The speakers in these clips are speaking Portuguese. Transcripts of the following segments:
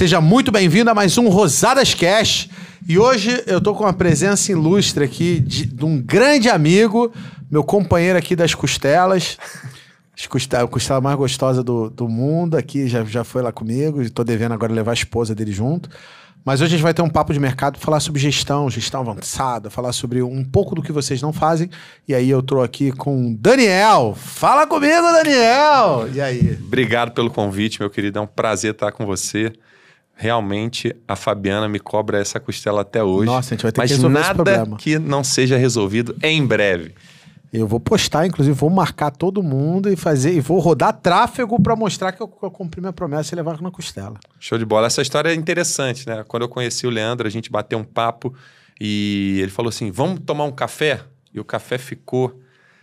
Seja muito bem-vindo a mais um Rosadas Cash. E hoje eu tô com uma presença ilustre aqui de, de um grande amigo, meu companheiro aqui das costelas. a costela mais gostosa do, do mundo aqui, já, já foi lá comigo, estou devendo agora levar a esposa dele junto. Mas hoje a gente vai ter um papo de mercado, falar sobre gestão, gestão avançada, falar sobre um pouco do que vocês não fazem. E aí eu estou aqui com Daniel. Fala comigo, Daniel! E aí? Obrigado pelo convite, meu querido. É um prazer estar com você realmente a Fabiana me cobra essa costela até hoje. Nossa, a gente vai ter mas que resolver nada esse problema. que não seja resolvido em breve. Eu vou postar, inclusive, vou marcar todo mundo e fazer e vou rodar tráfego para mostrar que eu, eu, cumpri minha promessa e levar na costela. Show de bola. Essa história é interessante, né? Quando eu conheci o Leandro, a gente bateu um papo e ele falou assim: "Vamos tomar um café?" E o café ficou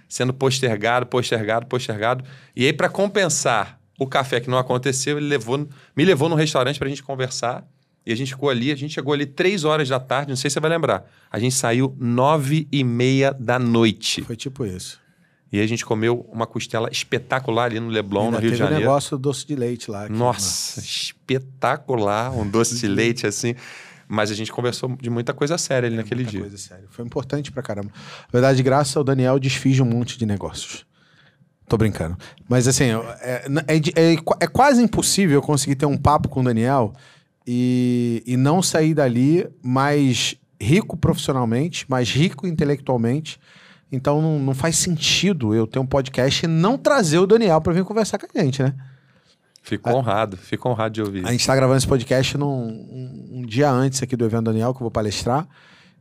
sendo postergado, postergado, postergado. E aí para compensar o café que não aconteceu, ele levou, me levou num restaurante para a gente conversar. E a gente ficou ali, a gente chegou ali três horas da tarde, não sei se você vai lembrar. A gente saiu nove e meia da noite. Foi tipo isso. E a gente comeu uma costela espetacular ali no Leblon, no Rio de Janeiro. um negócio do doce de leite lá. Aqui, Nossa, né? espetacular, um doce de leite assim. Mas a gente conversou de muita coisa séria ali é, naquele muita dia. coisa séria. Foi importante pra caramba. Na verdade, graças ao Daniel, desfiz um monte de negócios. Tô brincando. Mas assim, é, é, é, é quase impossível eu conseguir ter um papo com o Daniel e, e não sair dali mais rico profissionalmente, mais rico intelectualmente. Então não, não faz sentido eu ter um podcast e não trazer o Daniel para vir conversar com a gente, né? Fico honrado, fico honrado de ouvir. A gente está gravando esse podcast num, um, um, dia antes aqui do evento Daniel, que eu vou palestrar.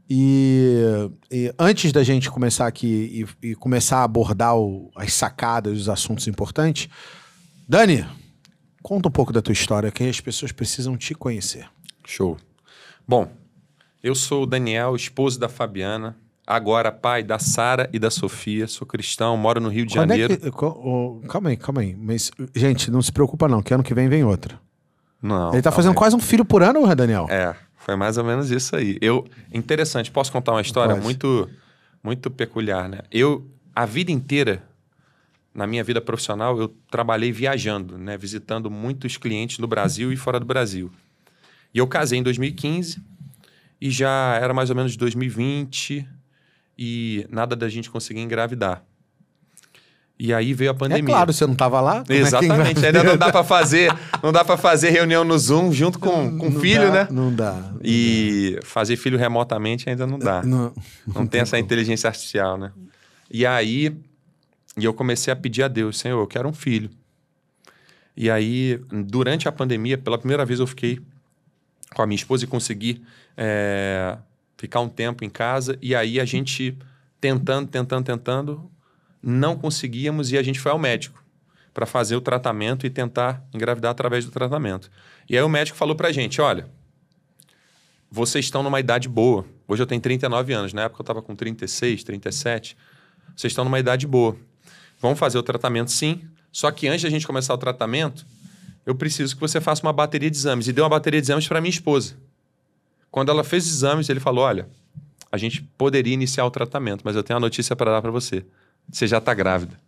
E, e, antes da gente começar aqui e, e começar a abordar o, as sacadas, os assuntos importantes, Dani, conta um pouco da tua história, que as pessoas precisam te conhecer. Show. Bom, eu sou o Daniel, esposo da Fabiana, agora pai da Sara e da Sofia, sou cristão, moro no Rio de Quando é Janeiro. É que, oh, calma aí, calma aí. Mas, gente, não se preocupa não, que ano que vem vem outra. Não. Ele tá fazendo aí. quase um filho por ano, Daniel. É. Foi mais ou menos isso aí. Eu, interessante, posso contar uma história muito muito peculiar, né? Eu a vida inteira na minha vida profissional eu trabalhei viajando, né, visitando muitos clientes no Brasil e fora do Brasil. E eu casei em 2015 e já era mais ou menos 2020 e nada da gente conseguir engravidar. E aí veio a é pandemia. É claro, você não estava lá? É Exatamente. É ainda não dá para fazer, não dá para fazer reunião no Zoom junto com, com não filho, dá, né? Não dá. e fazer filho remotamente ainda não dá. Não, não tem essa inteligência artificial, né? E aí e eu comecei a pedir a Deus, Senhor, eu quero um filho. E aí, durante a pandemia, pela primeira vez eu fiquei com a minha esposa e consegui é, ficar um tempo em casa. E aí a gente tentando, tentando, tentando, não conseguíamos e a gente foi ao médico para fazer o tratamento e tentar engravidar através do tratamento. E aí o médico falou para a gente, olha, vocês estão numa idade boa. Hoje eu tenho 39 anos, na época eu estava com 36, 37. Vocês estão numa idade boa. Vamos fazer o tratamento sim, só que antes da gente começar o tratamento, eu preciso que você faça uma bateria de exames. E deu uma bateria de exames para minha esposa. Quando ela fez os exames, ele falou, olha, a gente poderia iniciar o tratamento, mas eu tenho uma notícia para dar para você você já tá grávida.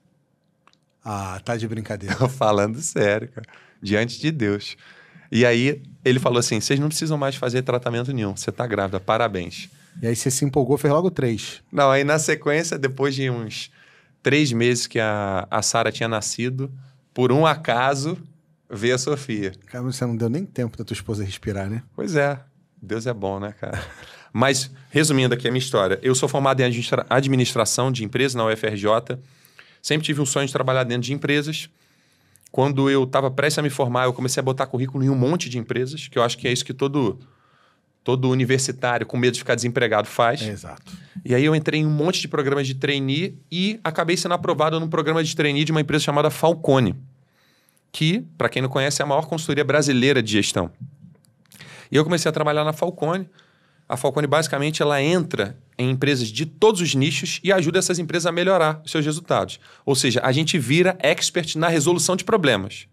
Ah, tá de brincadeira. Tô falando sério, cara. Diante de Deus. E aí ele falou assim: vocês não precisam mais fazer tratamento nenhum, você tá grávida, parabéns. E aí você se empolgou, fez logo três. Não, aí na sequência, depois de uns três meses que a, a Sara tinha nascido, por um acaso, veio a Sofia. Cara, você não deu nem tempo da tua esposa respirar, né? Pois é. Deus é bom, né, cara? Mas, resumindo aqui a minha história, eu sou formado em administra administração de empresas na UFRJ. Sempre tive um sonho de trabalhar dentro de empresas. Quando eu estava prestes a me formar, eu comecei a botar currículo em um monte de empresas, que eu acho que é isso que todo todo universitário com medo de ficar desempregado faz. É, exato. E aí eu entrei em um monte de programas de trainee e acabei sendo aprovado num programa de trainee de uma empresa chamada Falcone, que, para quem não conhece, é a maior consultoria brasileira de gestão. E eu comecei a trabalhar na Falcone. A Falcone basicamente ela entra em empresas de todos os nichos e ajuda essas empresas a melhorar os seus resultados. Ou seja, a gente vira expert na resolução de problemas.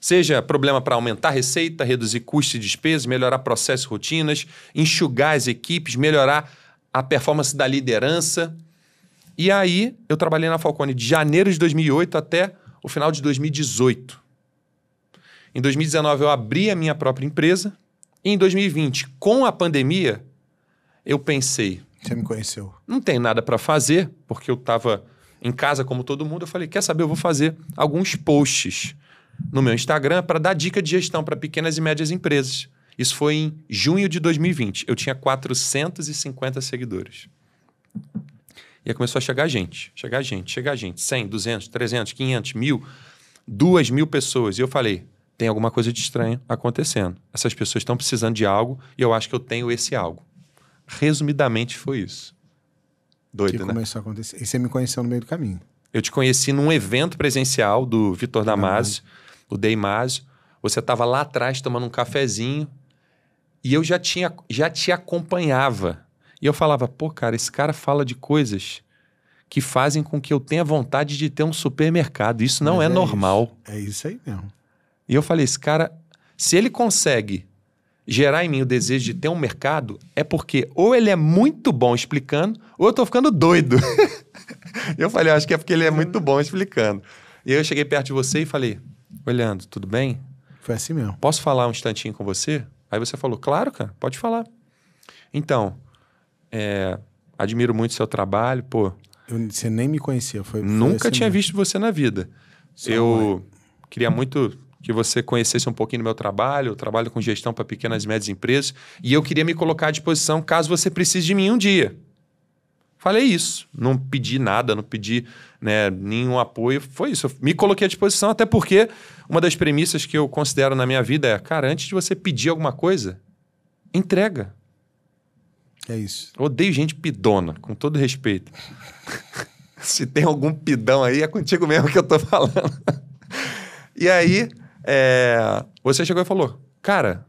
Seja problema para aumentar a receita, reduzir custos e despesas, melhorar processos e rotinas, enxugar as equipes, melhorar a performance da liderança. E aí, eu trabalhei na Falcone de janeiro de 2008 até o final de 2018. Em 2019, eu abri a minha própria empresa, em 2020, com a pandemia, eu pensei. Você me conheceu. Não tem nada para fazer, porque eu estava em casa como todo mundo. Eu falei: quer saber? Eu vou fazer alguns posts no meu Instagram para dar dica de gestão para pequenas e médias empresas. Isso foi em junho de 2020. Eu tinha 450 seguidores. E aí começou a chegar gente, chegar gente, chegar gente. 100, 200, 300, 500, mil, duas mil pessoas. E eu falei, tem alguma coisa de estranho acontecendo. Essas pessoas estão precisando de algo e eu acho que eu tenho esse algo. Resumidamente foi isso. Doido, que né? começou a acontecer. E você me conheceu no meio do caminho. Eu te conheci num evento presencial do Vitor Damasio, o Deimásio. Você estava lá atrás tomando um cafezinho e eu já, tinha, já te acompanhava. E eu falava, pô, cara, esse cara fala de coisas que fazem com que eu tenha vontade de ter um supermercado. Isso não é, é, normal. Isso. É isso aí mesmo. E eu falei, esse cara, se ele consegue gerar em mim o desejo de ter um mercado, é porque ou ele é muito bom explicando, ou eu tô ficando doido. eu falei, acho que é porque ele é muito bom explicando. E eu cheguei perto de você e falei, olhando, tudo bem? Foi assim mesmo. Posso falar um instantinho com você? Aí você falou, claro, cara, pode falar. Então, é, admiro muito seu trabalho, pô. Eu, você nem me conhecia, foi. Nunca assim tinha mesmo. visto você na vida. eu mãe. queria muito que você conhecesse um pouquinho do meu trabalho, eu trabalho com gestão para pequenas e médias empresas, e eu queria me colocar à disposição caso você precise de mim um dia. Falei isso, não pedi nada, não pedi né, nenhum apoio, foi isso. Eu me coloquei à disposição, até porque uma das premissas que eu considero na minha vida é, cara, antes de você pedir alguma coisa, entrega. É isso. Eu odeio gente pidona, com todo respeito. Se tem algum pidão aí, é contigo mesmo que eu tô falando. e aí, é, você chegou e falou, cara,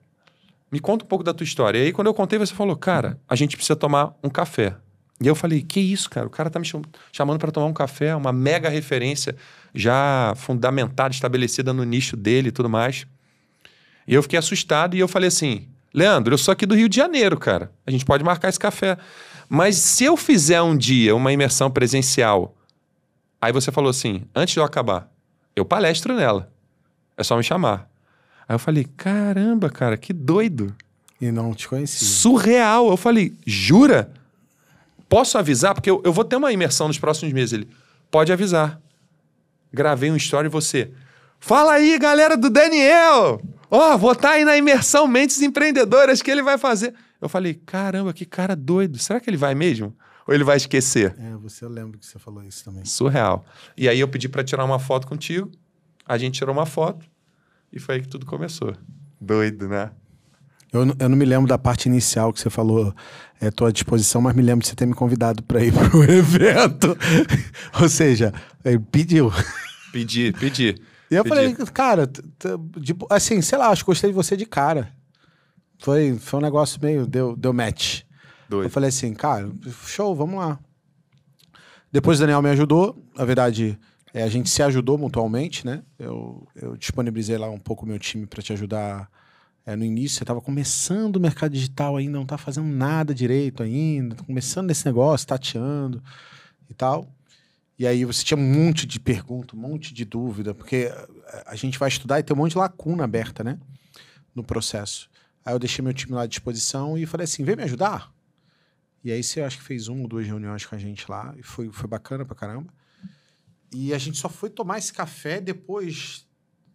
me conta um pouco da tua história. E aí, quando eu contei, você falou, cara, a gente precisa tomar um café. E eu falei, que isso, cara? O cara tá me chamando para tomar um café, uma mega referência já fundamentada, estabelecida no nicho dele e tudo mais. E eu fiquei assustado e eu falei assim, Leandro, eu sou aqui do Rio de Janeiro, cara. A gente pode marcar esse café. Mas se eu fizer um dia uma imersão presencial, aí você falou assim, antes de eu acabar, eu palestro nela. É só me chamar. Aí eu falei, caramba, cara, que doido. E não te conheci. Surreal. Eu falei, jura? Posso avisar? Porque eu, eu vou ter uma imersão nos próximos meses. Ele, pode avisar. Gravei um story e você. Fala aí, galera do Daniel! Ó, oh, vou estar tá aí na imersão Mentes Empreendedoras que ele vai fazer. Eu falei, caramba, que cara doido. Será que ele vai mesmo? Ou ele vai esquecer? É, você lembra que você falou isso também. Surreal. E aí eu pedi para tirar uma foto contigo. A gente tirou uma foto. E foi aí que tudo começou. Doido, né? Eu, eu não me lembro da parte inicial que você falou, é, à disposição, mas me lembro de você ter me convidado para ir para o evento. Ou seja, ele é, pediu. Pedi, pedi. E eu falei, cara, tipo, assim, sei lá, acho que gostei de você de cara. Foi, foi um negócio meio, deu, deu match. Doido. Eu falei assim, cara, show, vamos lá. Depois o Daniel me ajudou, na verdade, é, a gente se ajudou mutualmente, né? Eu, eu disponibilizei lá um pouco o meu time para te ajudar é, no início. Você estava começando o mercado digital ainda, não estava tá fazendo nada direito ainda, tá começando nesse negócio, tateando e tal. E aí você tinha um monte de pergunta, um monte de dúvida, porque é, a gente vai estudar e tem um monte de lacuna aberta, né? No processo. Aí eu deixei meu time lá à disposição e falei assim: vem me ajudar. E aí você acho que fez uma ou duas reuniões com a gente lá, e foi, foi bacana pra caramba. E a gente só foi tomar esse café depois.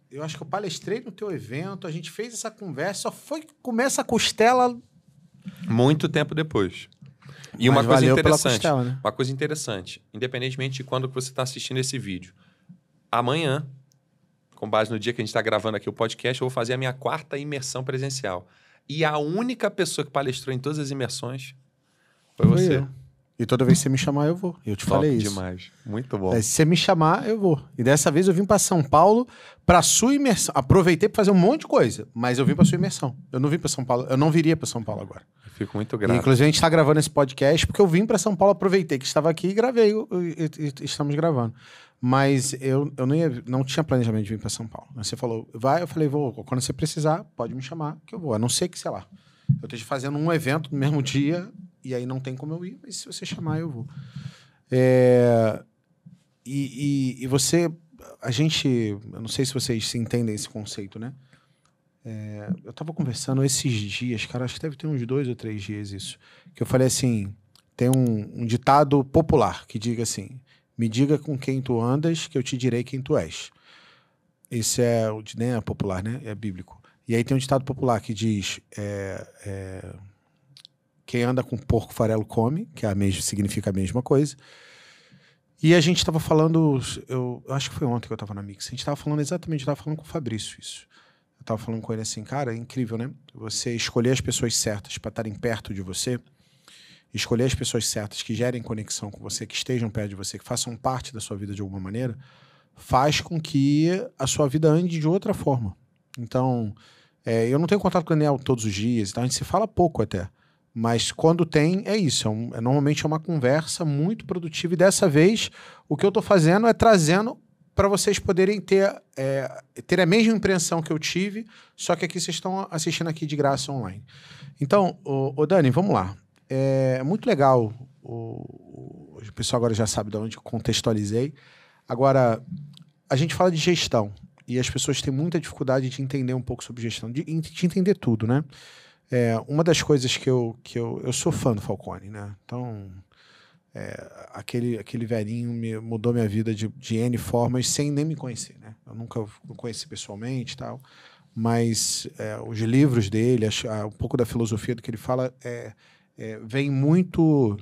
Eu acho que eu palestrei no teu evento, a gente fez essa conversa, só foi comer essa costela. Muito tempo depois. E Mas uma coisa interessante. Costela, né? Uma coisa interessante. Independentemente de quando você está assistindo esse vídeo. Amanhã, com base no dia que a gente está gravando aqui o podcast, eu vou fazer a minha quarta imersão presencial. E a única pessoa que palestrou em todas as imersões foi, foi você. Eu. E toda vez que você me chamar, eu vou. Eu te Top falei isso. demais. Muito bom. É, se você me chamar, eu vou. E dessa vez eu vim para São Paulo para sua imersão. Aproveitei para fazer um monte de coisa, mas eu vim para sua imersão. Eu não vim para São Paulo. Eu não viria para São Paulo agora. Eu fico muito grato. E, inclusive, a gente está gravando esse podcast porque eu vim para São Paulo, aproveitei que estava aqui e gravei. E, e, estamos gravando. Mas eu, eu não, ia, não tinha planejamento de vir para São Paulo. Você falou, vai, eu falei, vou. Quando você precisar, pode me chamar que eu vou. A não ser que, sei lá, eu esteja fazendo um evento no mesmo dia e aí não tem como eu ir, mas se você chamar, eu vou. É, e, e, e, você, a gente, eu não sei se vocês se entendem esse conceito, né? É, eu estava conversando esses dias, cara, acho que deve ter uns dois ou três dias isso, que eu falei assim, tem um, um ditado popular que diga assim, me diga com quem tu andas, que eu te direi quem tu és. Esse é o né, é popular, né? É bíblico. E aí tem um ditado popular que diz: é, é, quem anda com porco farelo come, que é a mesma, significa a mesma coisa. E a gente estava falando, eu, acho que foi ontem que eu estava na Mix, a gente estava falando exatamente, eu estava falando com o Fabrício isso. Eu estava falando com ele assim, cara, é incrível, né? Você escolher as pessoas certas para estarem perto de você, escolher as pessoas certas que gerem conexão com você, que estejam perto de você, que façam parte da sua vida de alguma maneira, faz com que a sua vida ande de outra forma. Então, é, eu não tenho contato com o Daniel todos os dias, então a gente se fala pouco até. Mas quando tem, é isso. É um, é, normalmente é uma conversa muito produtiva. E dessa vez, o que eu estou fazendo é trazendo para vocês poderem ter, é, ter a mesma impressão que eu tive, só que aqui vocês estão assistindo aqui de graça online. Então, o, o Dani, vamos lá. É muito legal. O, o pessoal agora já sabe de onde contextualizei. Agora, a gente fala de gestão e as pessoas têm muita dificuldade de entender um pouco sobre gestão, de, de entender tudo, né? É, uma das coisas que eu, que eu. Eu sou fã do Falcone, né? Então. É, aquele, aquele velhinho me, mudou minha vida de, de N formas sem nem me conhecer, né? Eu nunca o conheci pessoalmente tal, mas é, os livros dele, a, ah, um pouco da filosofia do que ele fala, é, é vem muito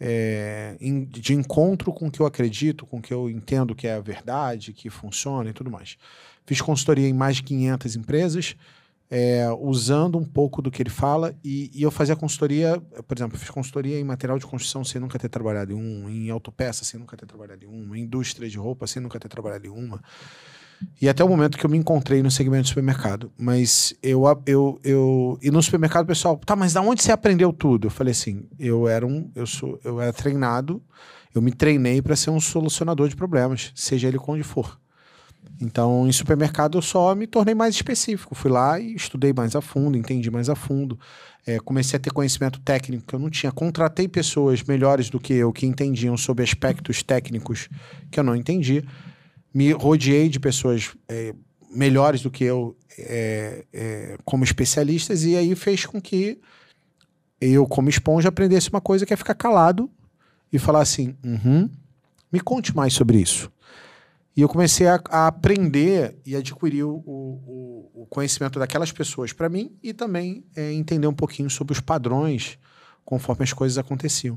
in, é, de encontro com o que eu acredito, com o que eu entendo que é a verdade, que funciona e tudo mais. Fiz consultoria em mais de 500 empresas, é, usando um pouco do que ele fala, e, e eu fazia consultoria, por exemplo, fiz consultoria em material de construção sem nunca ter trabalhado em um, em autopeça sem nunca ter trabalhado em uma, em indústria de roupa sem nunca ter trabalhado em uma. E até o momento que eu me encontrei no segmento de supermercado. Mas eu. eu, eu e no supermercado, pessoal, tá, mas da onde você aprendeu tudo? Eu falei assim: eu era um. Eu, sou, eu era treinado, eu me treinei para ser um solucionador de problemas, seja ele onde for. Então, em supermercado, eu só me tornei mais específico. Fui lá e estudei mais a fundo, entendi mais a fundo. É, comecei a ter conhecimento técnico que eu não tinha. Contratei pessoas melhores do que eu, que entendiam sobre aspectos técnicos que eu não entendia. Me rodeei de pessoas é, melhores do que eu é, é, como especialistas. E aí fez com que eu, como esponja, aprendesse uma coisa que é ficar calado e falar assim: uhum, me conte mais sobre isso. E eu comecei a, a aprender e adquirir o, o, o conhecimento daquelas pessoas para mim e também é, entender um pouquinho sobre os padrões conforme as coisas aconteciam.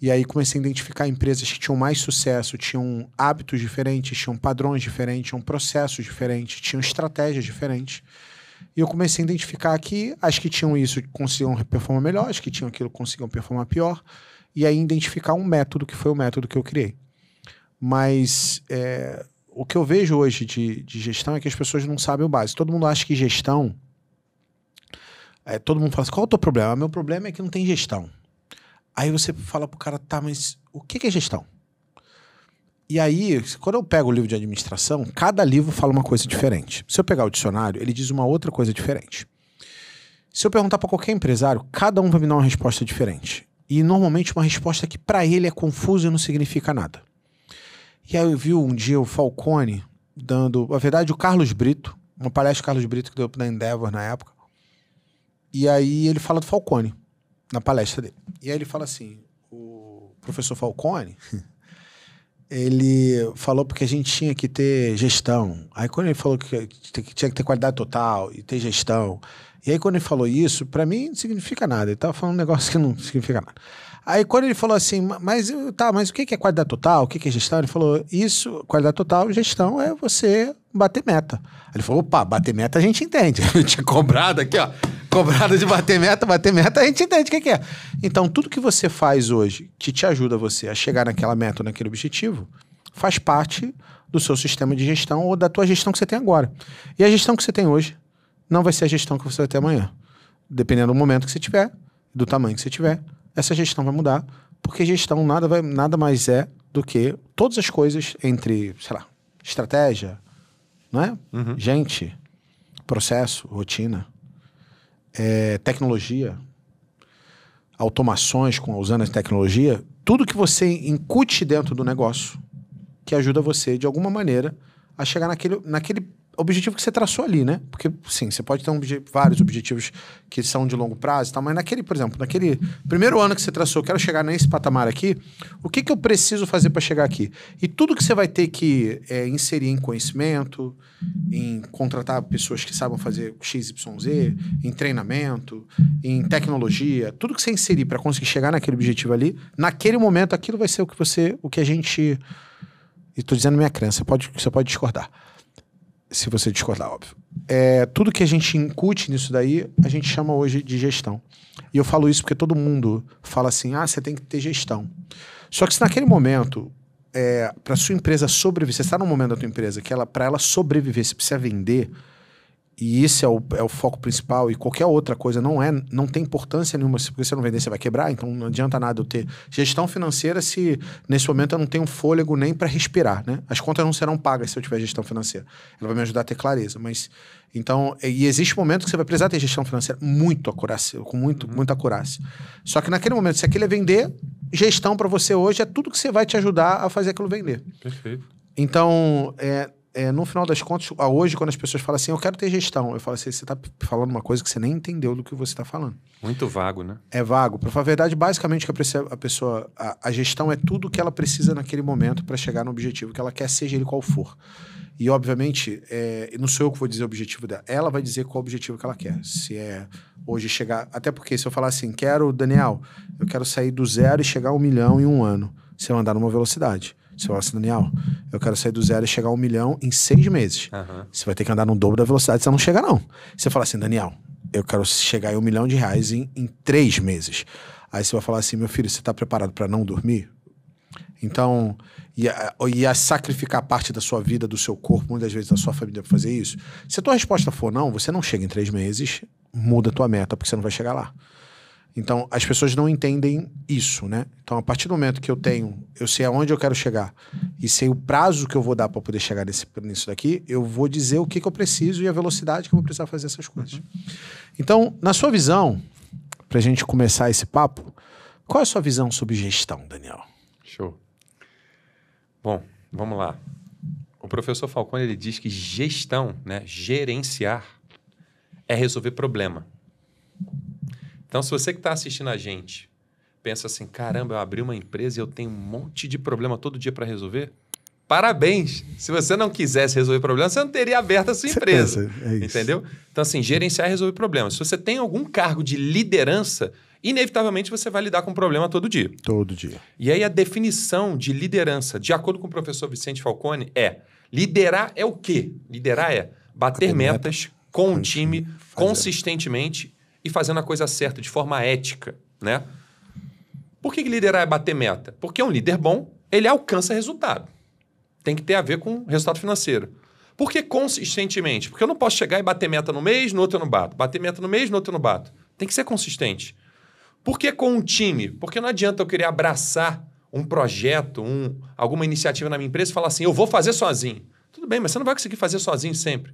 E aí comecei a identificar empresas que tinham mais sucesso, tinham hábitos diferentes, tinham padrões diferentes, tinham processos diferentes, tinham estratégias diferentes. E eu comecei a identificar que as que tinham isso conseguiam performar melhor, as que tinham aquilo conseguiam performar pior. E aí identificar um método que foi o método que eu criei. Mas é, o que eu vejo hoje de, de, gestão é que as pessoas não sabem o básico. Todo mundo acha que gestão. É, todo mundo fala assim: qual é o teu problema? Meu problema é que não tem gestão. Aí você fala pro cara, tá, mas o que é gestão? E aí, quando eu pego o livro de administração, cada livro fala uma coisa diferente. Se eu pegar o dicionário, ele diz uma outra coisa diferente. Se eu perguntar para qualquer empresário, cada um vai me dar uma resposta diferente. E normalmente uma resposta que para ele é confusa e não significa nada. E aí eu vi um dia o Falcone dando, na verdade, o Carlos Brito, uma palestra do Carlos Brito que deu na Endeavor na época. E aí ele fala do Falcone na palestra dele. E aí ele fala assim: o professor Falcone, ele falou porque a gente tinha que ter gestão. Aí quando ele falou que tinha que ter qualidade total e ter gestão. E aí quando ele falou isso, para mim não significa nada. Ele tava falando um negócio que não significa nada. Aí quando ele falou assim, mas tá, mas o que é qualidade total? O que é gestão? Ele falou, isso, qualidade total, gestão é você bater meta. Aí ele falou, opa, bater meta a gente entende. Eu tinha cobrado aqui, ó. Cobrado de bater meta, bater meta, a gente entende o que é. Então, tudo que você faz hoje que te ajuda você a chegar naquela meta ou naquele objetivo, faz parte do seu sistema de gestão ou da tua gestão que você tem agora. E a gestão que você tem hoje não vai ser a gestão que você vai ter amanhã. Dependendo do momento que você tiver, do tamanho que você tiver, essa gestão vai mudar, porque gestão nada, vai, nada mais é do que todas as coisas entre, sei lá, estratégia, né? Uhum. gente, processo, rotina, é, tecnologia, automações com usando a tecnologia, tudo que você incute dentro do negócio que ajuda você, de alguma maneira, a chegar naquele, naquele objetivo que você traçou ali, né? Porque, sim, você pode ter um obje vários objetivos que são de longo prazo e tal, mas naquele, por exemplo, naquele primeiro ano que você traçou, eu quero chegar nesse patamar aqui, o que, que eu preciso fazer para chegar aqui? E tudo que você vai ter que é, inserir em conhecimento, em contratar pessoas que saibam fazer XYZ, em treinamento, em tecnologia, tudo que você inserir para conseguir chegar naquele objetivo ali, naquele momento aquilo vai ser o que você, o que a gente... E tô dizendo minha crença, você pode, você pode discordar se você discordar, óbvio. É, tudo que a gente incute nisso daí, a gente chama hoje de gestão. E eu falo isso porque todo mundo fala assim: ah, você tem que ter gestão. Só que se naquele momento, é, para sua empresa sobreviver, você está num momento da tua empresa que ela, para ela sobreviver, você precisa vender, e esse é o, é o foco principal, e qualquer outra coisa não é, não tem importância nenhuma, porque se você não vender, você vai quebrar, então não adianta nada eu ter gestão financeira se nesse momento eu não tenho fôlego nem para respirar, né? As contas não serão pagas se eu tiver gestão financeira. Ela vai me ajudar a ter clareza, mas então, é, e existe um momento que você vai precisar ter gestão financeira muito acurácia, com muito, uhum. muita acurácia. Só que naquele momento, se aquilo é vender, gestão para você hoje é tudo que você vai te ajudar a fazer aquilo vender. Perfeito. Então, é, é, no final das contas, hoje, quando as pessoas falam assim, eu quero ter gestão, eu falo assim, você está falando uma coisa que você nem entendeu do que você está falando. Muito vago, né? É vago. Para falar a verdade, basicamente, que a pessoa, a, a, gestão é tudo que ela precisa naquele momento para chegar no objetivo que ela quer, seja ele qual for. E, obviamente, é, não sou eu que vou dizer o objetivo dela, ela vai dizer qual o objetivo que ela quer. Se é hoje chegar. Até porque, se eu falar assim, quero, Daniel, eu quero sair do zero e chegar a um milhão em um ano, se eu andar numa velocidade. Você fala assim, Daniel, eu quero sair do zero e chegar a um milhão em seis meses. Uhum. Você vai ter que andar no dobro da velocidade, você não chega, não. Você fala assim, Daniel, eu quero chegar em um milhão de reais em, em três meses. Aí você vai falar assim, meu filho, você está preparado para não dormir? Então, e a sacrificar parte da sua vida, do seu corpo, muitas vezes da sua família para fazer isso? Se a tua resposta for não, você não chega em três meses, muda a tua meta, porque você não vai chegar lá. Então, as pessoas não entendem isso, né? Então, a partir do momento que eu tenho, eu sei aonde eu quero chegar e sei o prazo que eu vou dar para poder chegar nesse, nisso daqui, eu vou dizer o que, que eu preciso e a velocidade que eu vou precisar fazer essas coisas. Uhum. Então, na sua visão, para a gente começar esse papo, qual é a sua visão sobre gestão, Daniel? Show. Bom, vamos lá. O professor Falcone ele diz que gestão, né, gerenciar, é resolver problema. Então, se você que está assistindo a gente pensa assim: caramba, eu abri uma empresa e eu tenho um monte de problema todo dia para resolver. Parabéns! Se você não quisesse resolver problema, você não teria aberto a sua empresa. É isso. entendeu? Então, assim, gerenciar e resolver problemas. Se você tem algum cargo de liderança, inevitavelmente você vai lidar com problema todo dia. Todo dia. E aí a definição de liderança, de acordo com o professor Vicente Falcone, é liderar é o quê? Liderar é bater metas com o time consistentemente e fazendo a coisa certa, de forma ética, né? Por que liderar é bater meta? Porque um líder bom, ele alcança resultado. Tem que ter a ver com resultado financeiro. Por que consistentemente? Porque eu não posso chegar e bater meta no mês, no outro eu não bato. Bater meta no mês, no outro eu não bato. Tem que ser consistente. Por que com um time? Porque não adianta eu querer abraçar um projeto, um, alguma iniciativa na minha empresa e falar assim, eu vou fazer sozinho. Tudo bem, mas você não vai conseguir fazer sozinho sempre.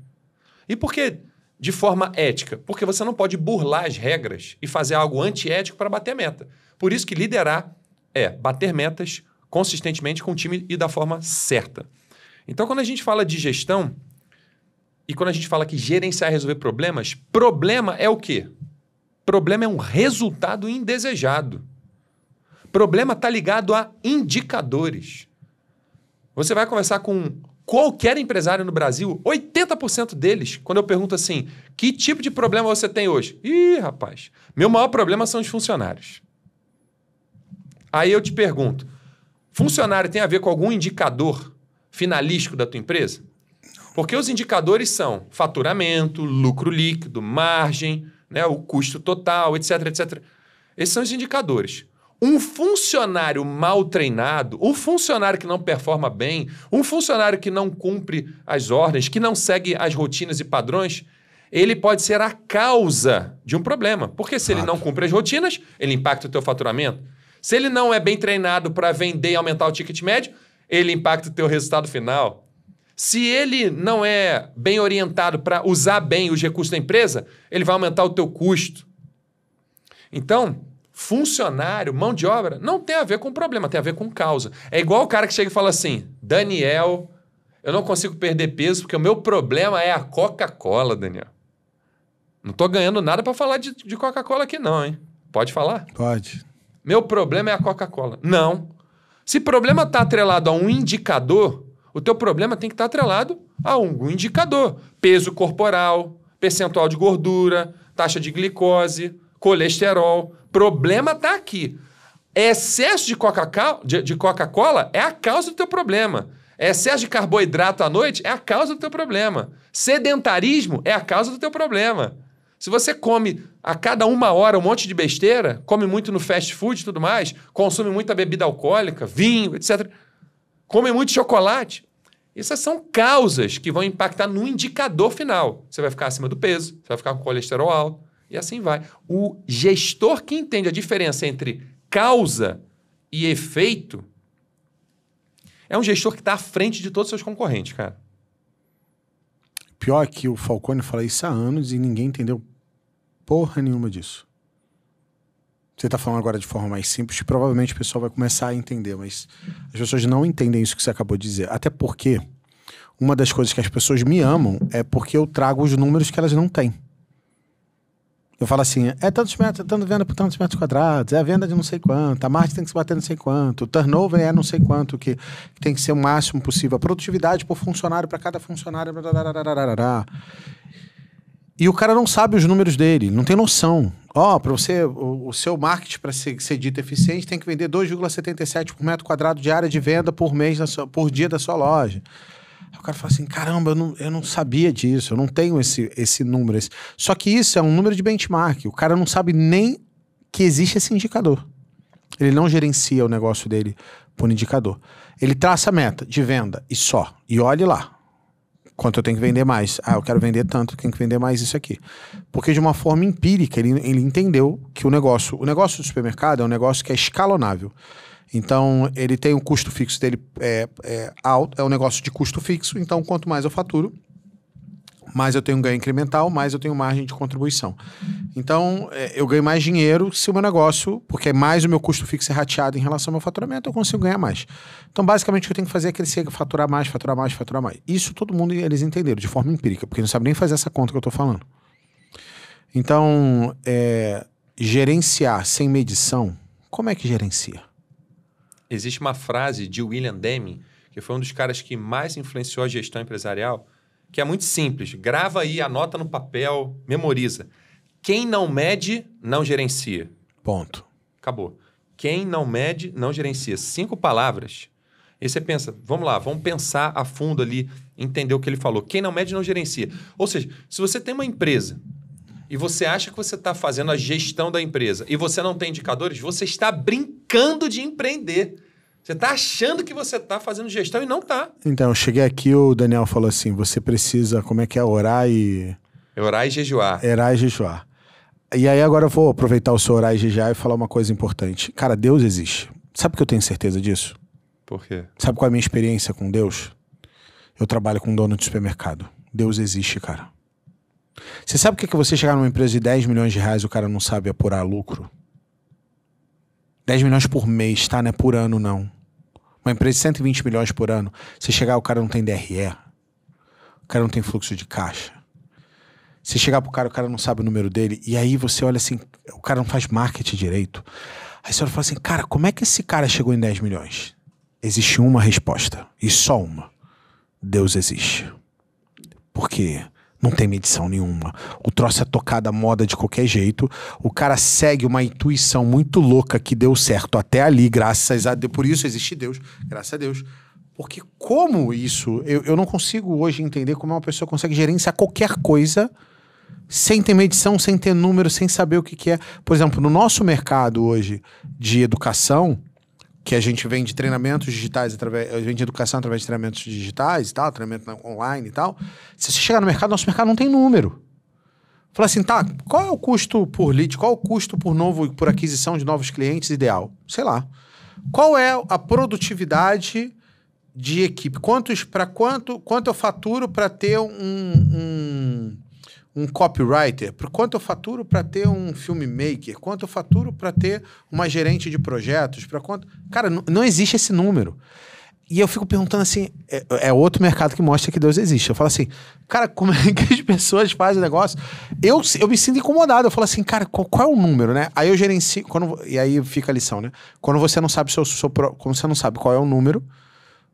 E por que de forma ética, porque você não pode burlar as regras e fazer algo antiético para bater meta. Por isso que liderar é bater metas consistentemente com o time e da forma certa. Então, quando a gente fala de gestão e quando a gente fala que gerenciar é resolver problemas, problema é o quê? Problema é um resultado indesejado. Problema está ligado a indicadores. Você vai conversar com qualquer empresário no Brasil, 80% deles, quando eu pergunto assim, que tipo de problema você tem hoje? Ih, rapaz, meu maior problema são os funcionários. Aí eu te pergunto, funcionário tem a ver com algum indicador finalístico da tua empresa? Porque os indicadores são faturamento, lucro líquido, margem, né, o custo total, etc, etc. Esses são os indicadores. Um funcionário mal treinado, um funcionário que não performa bem, um funcionário que não cumpre as ordens, que não segue as rotinas e padrões, ele pode ser a causa de um problema. Porque se ele não cumpre as rotinas, ele impacta o teu faturamento. Se ele não é bem treinado para vender e aumentar o ticket médio, ele impacta o teu resultado final. Se ele não é bem orientado para usar bem os recursos da empresa, ele vai aumentar o teu custo. Então, funcionário, mão de obra, não tem a ver com problema, tem a ver com causa. É igual o cara que chega e fala assim: Daniel, eu não consigo perder peso porque o meu problema é a Coca-Cola, Daniel. Não tô ganhando nada para falar de, de Coca-Cola aqui, não, hein? Pode falar? Pode. Meu problema é a Coca-Cola. Não. Se problema está atrelado a um indicador, o teu problema tem que estar tá atrelado a um indicador. Peso corporal, percentual de gordura, taxa de glicose, colesterol. Problema tá aqui. Excesso de Coca-Cola de, de Coca é a causa do teu problema. Excesso de carboidrato à noite é a causa do teu problema. Sedentarismo é a causa do teu problema. Se você come a cada uma hora um monte de besteira, come muito no fast food e tudo mais, consome muita bebida alcoólica, vinho, etc., come muito chocolate, essas são causas que vão impactar no indicador final. Você vai ficar acima do peso, você vai ficar com colesterol alto, e assim vai. O gestor que entende a diferença entre causa e efeito é um gestor que está à frente de todos os seus concorrentes, cara. Pior é que o Falcone fala isso há anos e ninguém entendeu porra nenhuma disso. Você está falando agora de forma mais simples, provavelmente o pessoal vai começar a entender, mas as pessoas não entendem isso que você acabou de dizer. Até porque uma das coisas que as pessoas me amam é porque eu trago os números que elas não têm. Eu falo assim, é tantos metros, tanto venda por tantos metros quadrados, é a venda de não sei quanto, a margem tem que se bater não sei quanto, o turnover é não sei quanto, que tem que ser o máximo possível, a produtividade por funcionário para cada funcionário. E o cara não sabe os números dele, não tem noção. Ó, oh, para você, o, o, seu marketing para ser, ser, dito eficiente tem que vender 2,77 por metro quadrado de área de venda por mês, sua, por dia da sua loja. Aí o cara fala assim: caramba, eu não, eu não sabia disso, eu não tenho esse, esse número. Esse. Só que isso é um número de benchmark. O cara não sabe nem que existe esse indicador. Ele não gerencia o negócio dele por indicador. Ele traça a meta de venda e só. E olhe lá. Quanto eu tenho que vender mais? Ah, eu quero vender tanto, tenho que vender mais isso aqui. Porque de uma forma empírica, ele, ele entendeu que o negócio, o negócio do supermercado é um negócio que é escalonável. Então, ele tem um custo fixo dele é, é, alto, é um negócio de custo fixo, então quanto mais eu faturo, mais eu tenho ganho incremental, mais eu tenho margem de contribuição. Então, é, eu ganho mais dinheiro se o meu negócio, porque é mais o meu custo fixo é rateado em relação ao meu faturamento, eu consigo ganhar mais. Então, basicamente, o que eu tenho que fazer é crescer, faturar mais, faturar mais, faturar mais. Isso todo mundo eles entenderam, de forma empírica, porque não sabe nem fazer essa conta que eu estou falando. Então, é, gerenciar sem medição, como é que gerencia? existe uma frase de William Deming, que foi um dos caras que mais influenciou a gestão empresarial, que é muito simples. Grava aí, anota no papel, memoriza. Quem não mede, não gerencia. Ponto. Acabou. Quem não mede, não gerencia. Cinco palavras. E você pensa, vamos lá, vamos pensar a fundo ali, entender o que ele falou. Quem não mede, não gerencia. Ou seja, se você tem uma empresa e você acha que você está fazendo a gestão da empresa e você não tem indicadores, você está brincando brincando de empreender. Você está achando que você está fazendo gestão e não está. Então, eu cheguei aqui, o Daniel falou assim: você precisa, como é que é, orar e. É orar e jejuar. Orar e jejuar. E aí agora eu vou aproveitar o seu orar e jejuar e falar uma coisa importante. Cara, Deus existe. Sabe que eu tenho certeza disso? Por quê? Sabe qual é a minha experiência com Deus? Eu trabalho com dono de supermercado. Deus existe, cara. Você sabe o que é que você chegar numa empresa de 10 milhões de reais e o cara não sabe apurar lucro? 10 milhões por mês, tá? Não é por ano, não. Uma empresa de 120 milhões por ano, você chegar, o cara não tem DRE, o cara não tem fluxo de caixa. Você chegar pro cara, o cara não sabe o número dele, e aí você olha assim, o cara não faz marketing direito. Aí você olha e fala assim, cara, como é que esse cara chegou em 10 milhões? Existe uma resposta, e só uma. Deus existe. Porque não tem medição nenhuma. O troço é tocado à moda de qualquer jeito. O cara segue uma intuição muito louca que deu certo até ali, graças a Deus. Por isso existe Deus, graças a Deus. Porque como isso, eu, eu não consigo hoje entender como uma pessoa consegue gerenciar qualquer coisa sem ter medição, sem ter número, sem saber o que, que é. Por exemplo, no nosso mercado hoje de educação, que a gente vende treinamentos digitais através, vende educação através de treinamentos digitais e tal, treinamento online e tal. Se você chegar no mercado, nosso mercado não tem número. Fala assim, tá, qual é o custo por lead, qual é o custo por novo por aquisição de novos clientes ideal? Sei lá. Qual é a produtividade de equipe? Quantos para quanto, quanto eu faturo para ter um, um um copywriter, por quanto eu faturo para ter um filmmaker, quanto eu faturo para ter uma gerente de projetos, para quanto. Cara, não existe esse número. E eu fico perguntando assim: é, é, outro mercado que mostra que Deus existe. Eu falo assim, cara, como é que as pessoas fazem negócio? Eu, eu me sinto incomodado. Eu falo assim, cara, qual, qual é o número, né? Aí eu gerencio. Quando, e aí fica a lição, né? Quando você não sabe seu, seu, seu, quando você não sabe qual é o número,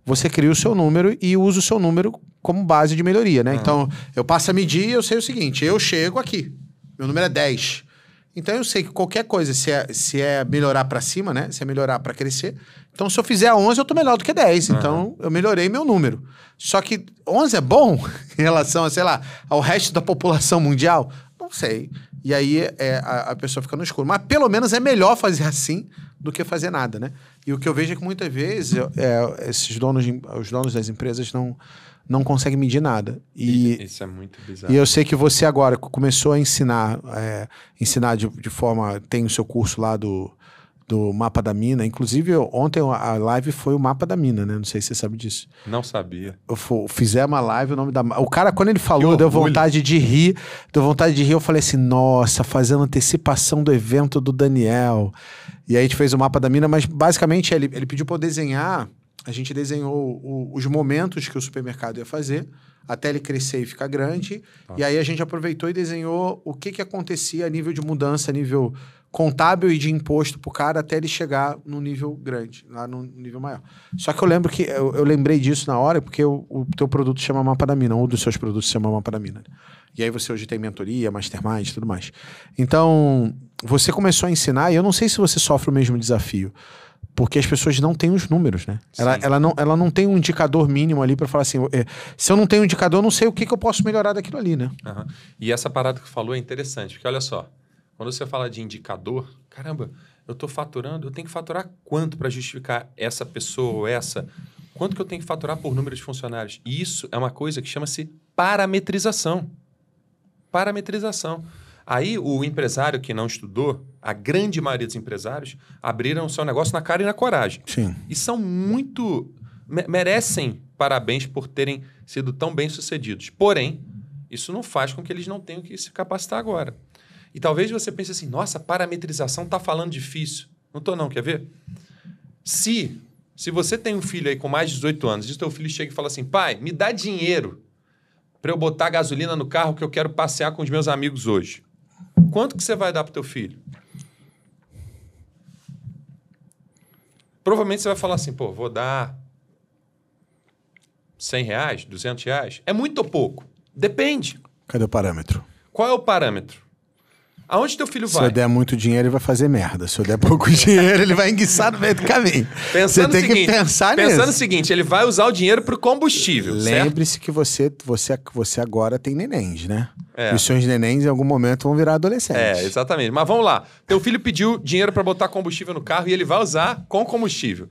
você cria o seu número e usa o seu número como base de melhoria, né? Uhum. Então, eu passo a medir e eu sei o seguinte, eu chego aqui, meu número é 10. Então, eu sei que qualquer coisa, se é, se é melhorar para cima, né? Se é melhorar para crescer. Então, se eu fizer 11, eu estou melhor do que 10. Uhum. Então, eu melhorei meu número. Só que 11 é bom em relação, a, sei lá, ao resto da população mundial? Não sei. E aí é, a, a pessoa fica no escuro. Mas pelo menos é melhor fazer assim do que fazer nada, né? E o que eu vejo é que muitas vezes é, esses donos, os donos das empresas não, não conseguem medir nada. E, isso é muito bizarro. E eu sei que você agora começou a ensinar, é, ensinar de, de forma. Tem o seu curso lá do do mapa da mina. Inclusive, ontem a live foi o mapa da mina, né? Não sei se você sabe disso. Não sabia. Eu, fizemos uma live, o nome da. O cara, quando ele falou, deu vontade de rir. Deu vontade de rir. Eu falei assim, nossa, fazendo antecipação do evento do Daniel. E aí a gente fez o mapa da mina, mas basicamente ele, ele pediu para eu desenhar. A gente desenhou o, os momentos que o supermercado ia fazer até ele crescer e ficar grande. E aí a gente aproveitou e desenhou o que, que acontecia a nível de mudança, a nível contábil e de imposto pro cara até ele chegar no nível grande, lá no nível maior. Só que eu lembro que eu, eu lembrei disso na hora, porque o, o, teu produto chama mapa da mina, ou um dos seus produtos chama mapa da mina. E aí você hoje tem mentoria, mastermind, tudo mais. Então, você começou a ensinar, e eu não sei se você sofre o mesmo desafio. Porque as pessoas não têm os números, né? Ela, ela, não, ela não tem um indicador mínimo ali para falar assim: é, se eu não tenho um indicador, eu não sei o que, que eu posso melhorar daquilo ali, né? Uhum. E essa parada que falou é interessante, porque olha só, quando você fala de indicador, caramba, eu estou faturando, eu tenho que faturar quanto para justificar essa pessoa ou essa? Quanto que eu tenho que faturar por número de funcionários? E isso é uma coisa que chama-se parametrização. Parametrização. Aí o empresário que não estudou, a grande maioria dos empresários, abriram o seu negócio na cara e na coragem. Sim. E são muito. merecem parabéns por terem sido tão bem sucedidos. Porém, isso não faz com que eles não tenham que se capacitar agora. E talvez você pense assim: nossa, parametrização está falando difícil. Não estou, não, quer ver? Se, se você tem um filho aí com mais de 18 anos e o seu filho chega e fala assim: pai, me dá dinheiro para eu botar gasolina no carro que eu quero passear com os meus amigos hoje. Quanto que você vai dar para o teu filho? Provavelmente você vai falar assim, pô, vou dar 100 reais, 200 reais. É muito ou pouco? Depende. Cadê o parâmetro? Qual é o parâmetro? Aonde teu filho vai? Se eu der muito dinheiro, ele vai fazer merda. Se eu der pouco dinheiro, ele vai enguiçar no meio do caminho. Pensando você tem seguinte, que pensar nisso. Pensando o seguinte, ele vai usar o dinheiro para o combustível, Lembre-se que você, você, você agora tem nenéns, né? É. Os seus nenéns em algum momento vão virar adolescentes. É, exatamente. Mas vamos lá. Teu filho pediu dinheiro para botar combustível no carro e ele vai usar com combustível.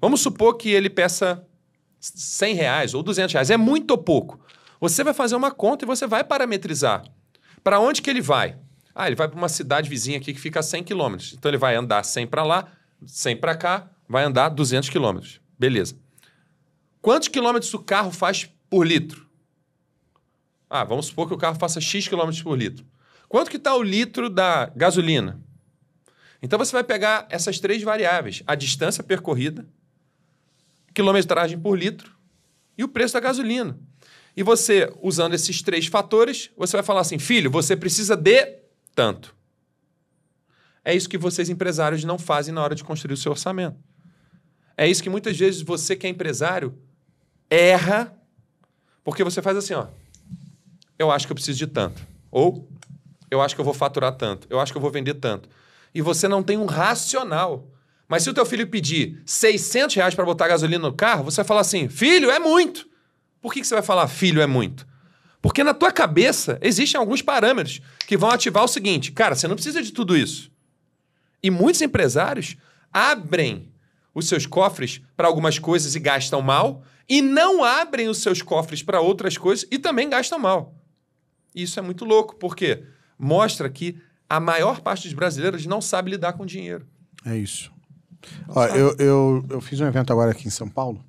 Vamos supor que ele peça 100 reais ou 200 reais. É muito pouco. Você vai fazer uma conta e você vai parametrizar. Para onde que ele vai? Ah, ele vai para uma cidade vizinha aqui que fica a 100 quilômetros. Então ele vai andar 100 para lá, 100 para cá, vai andar 200 quilômetros. Beleza. Quantos quilômetros o carro faz por litro? Ah, vamos supor que o carro faça X quilômetros por litro. Quanto que está o litro da gasolina? Então você vai pegar essas três variáveis: a distância percorrida, quilometragem por litro e o preço da gasolina. E você, usando esses três fatores, você vai falar assim: filho, você precisa de tanto. É isso que vocês empresários não fazem na hora de construir o seu orçamento. É isso que muitas vezes você que é empresário erra, porque você faz assim, ó. Eu acho que eu preciso de tanto. Ou eu acho que eu vou faturar tanto. Eu acho que eu vou vender tanto. E você não tem um racional. Mas se o teu filho pedir 600 reais para botar gasolina no carro, você vai falar assim, filho, é muito. Por que, que você vai falar, filho, é muito? Porque na tua cabeça existem alguns parâmetros que vão ativar o seguinte: cara, você não precisa de tudo isso. E muitos empresários abrem os seus cofres para algumas coisas e gastam mal, e não abrem os seus cofres para outras coisas e também gastam mal. Isso é muito louco, porque mostra que a maior parte dos brasileiros não sabe lidar com dinheiro. É isso. Ó, eu, eu, eu fiz um evento agora aqui em São Paulo,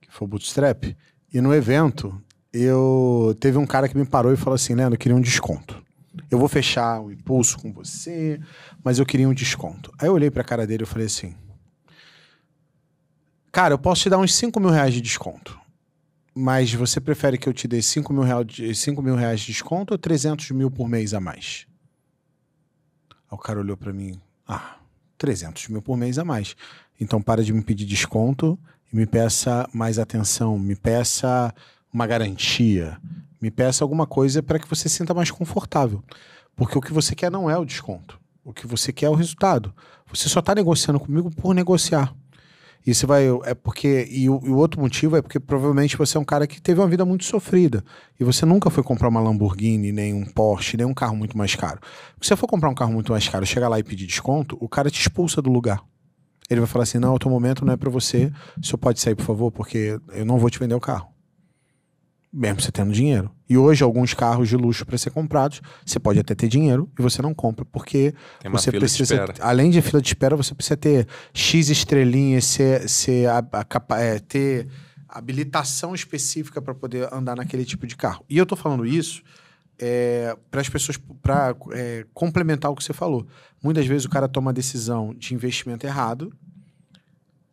que foi o Bootstrap, e no evento eu teve um cara que me parou e falou assim, Leandro, eu queria um desconto. Eu vou fechar o impulso com você, mas eu queria um desconto. Aí eu olhei pra cara dele e falei assim, cara, eu posso te dar uns 5 mil reais de desconto. Mas você prefere que eu te dê 5 mil, real de, 5 mil reais de desconto ou 300 mil por mês a mais? Aí o cara olhou para mim, ah, 300 mil por mês a mais. Então para de me pedir desconto e me peça mais atenção, me peça uma garantia, me peça alguma coisa para que você sinta mais confortável. Porque o que você quer não é o desconto. O que você quer é o resultado. Você só está negociando comigo por negociar. E você vai. É porque. E o, e o, outro motivo é porque provavelmente você é um cara que teve uma vida muito sofrida. E você nunca foi comprar uma Lamborghini, nem um Porsche, nem um carro muito mais caro. Se você for comprar um carro muito mais caro, chegar lá e pedir desconto, o cara te expulsa do lugar. Ele vai falar assim: não, outro é momento não é para você. O senhor pode sair, por favor, porque eu não vou te vender o carro mesmo você tendo dinheiro. E hoje, alguns carros de luxo para ser comprados, você pode até ter dinheiro e você não compra, porque você precisa. além de fila de espera, você precisa ter X estrelinhas, ser, ser a, a, é, ter habilitação específica para poder andar naquele tipo de carro. E eu estou falando isso é, para as pessoas, para é, complementar o que você falou. Muitas vezes o cara toma a decisão de investimento errado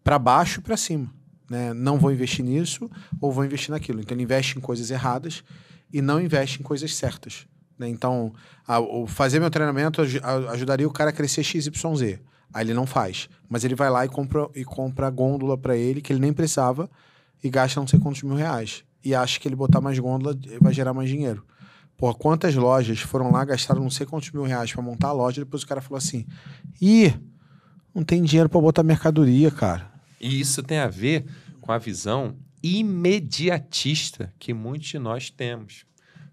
para baixo e para cima né, não vou investir nisso ou vou investir naquilo. Então ele investe em coisas erradas e não investe em coisas certas. Né? Então, a, fazer meu treinamento aj ajudaria o cara a crescer XYZ. Aí ele não faz. Mas ele vai lá e compra, e compra gôndola para ele, que ele nem precisava, e gasta não sei quantos mil reais. E acha que ele botar mais gôndola eh, vai gerar mais dinheiro. Pô, quantas lojas foram lá, gastaram não sei quantos mil reais para montar a loja, depois o cara falou assim: ih, não tem dinheiro para botar mercadoria, cara. E isso tem a ver com a visão imediatista que muitos de nós temos.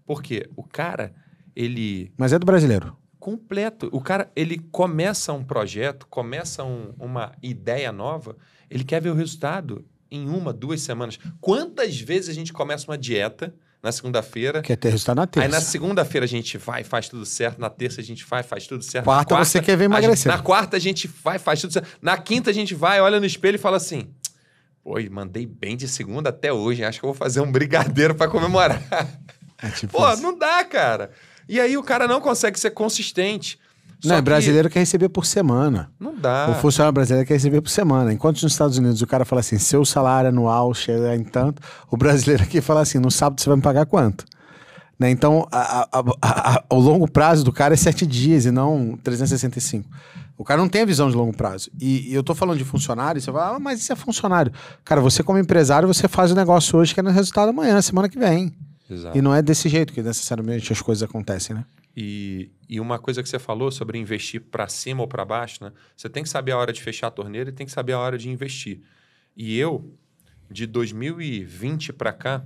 Porque o cara, ele. Mas é do brasileiro. Completo. O cara, ele começa um projeto, começa um, uma ideia nova, ele quer ver o resultado em uma, duas semanas. Quantas vezes a gente começa uma dieta na segunda-feira. Quer ter resultado na terça. Aí na segunda-feira a gente vai, faz tudo certo. Na terça a gente vai, faz tudo certo. Quarta, quarta você quer ver emagrecer. Gente, na quarta a gente vai, faz tudo certo. Na quinta a gente vai, olha no espelho e fala assim: Pô, mandei bem de segunda até hoje. Acho que eu vou fazer um brigadeiro para comemorar. É tipo Pô, isso. não dá, cara. E aí o cara não consegue ser consistente. Não, é brasileiro quer receber por semana. Não dá. O funcionário brasileiro quer receber por semana. Enquanto nos Estados Unidos o cara fala assim, seu salário anual chega em tanto, o brasileiro aqui fala assim, no sábado você vai me pagar quanto? Né? Então, a, a, a, o longo prazo do cara é sete dias e não 365. O cara não tem a visão de longo prazo. E, e eu tô falando de funcionário, você fala, ah, mas isso é funcionário. Cara, você como empresário, você faz o negócio hoje que é no resultado amanhã, semana que vem. Exato. E não é desse jeito que necessariamente as coisas acontecem, né? E, e uma coisa que você falou sobre investir para cima ou para baixo, né? Você tem que saber a hora de fechar a torneira e tem que saber a hora de investir. E eu, de 2020 para cá,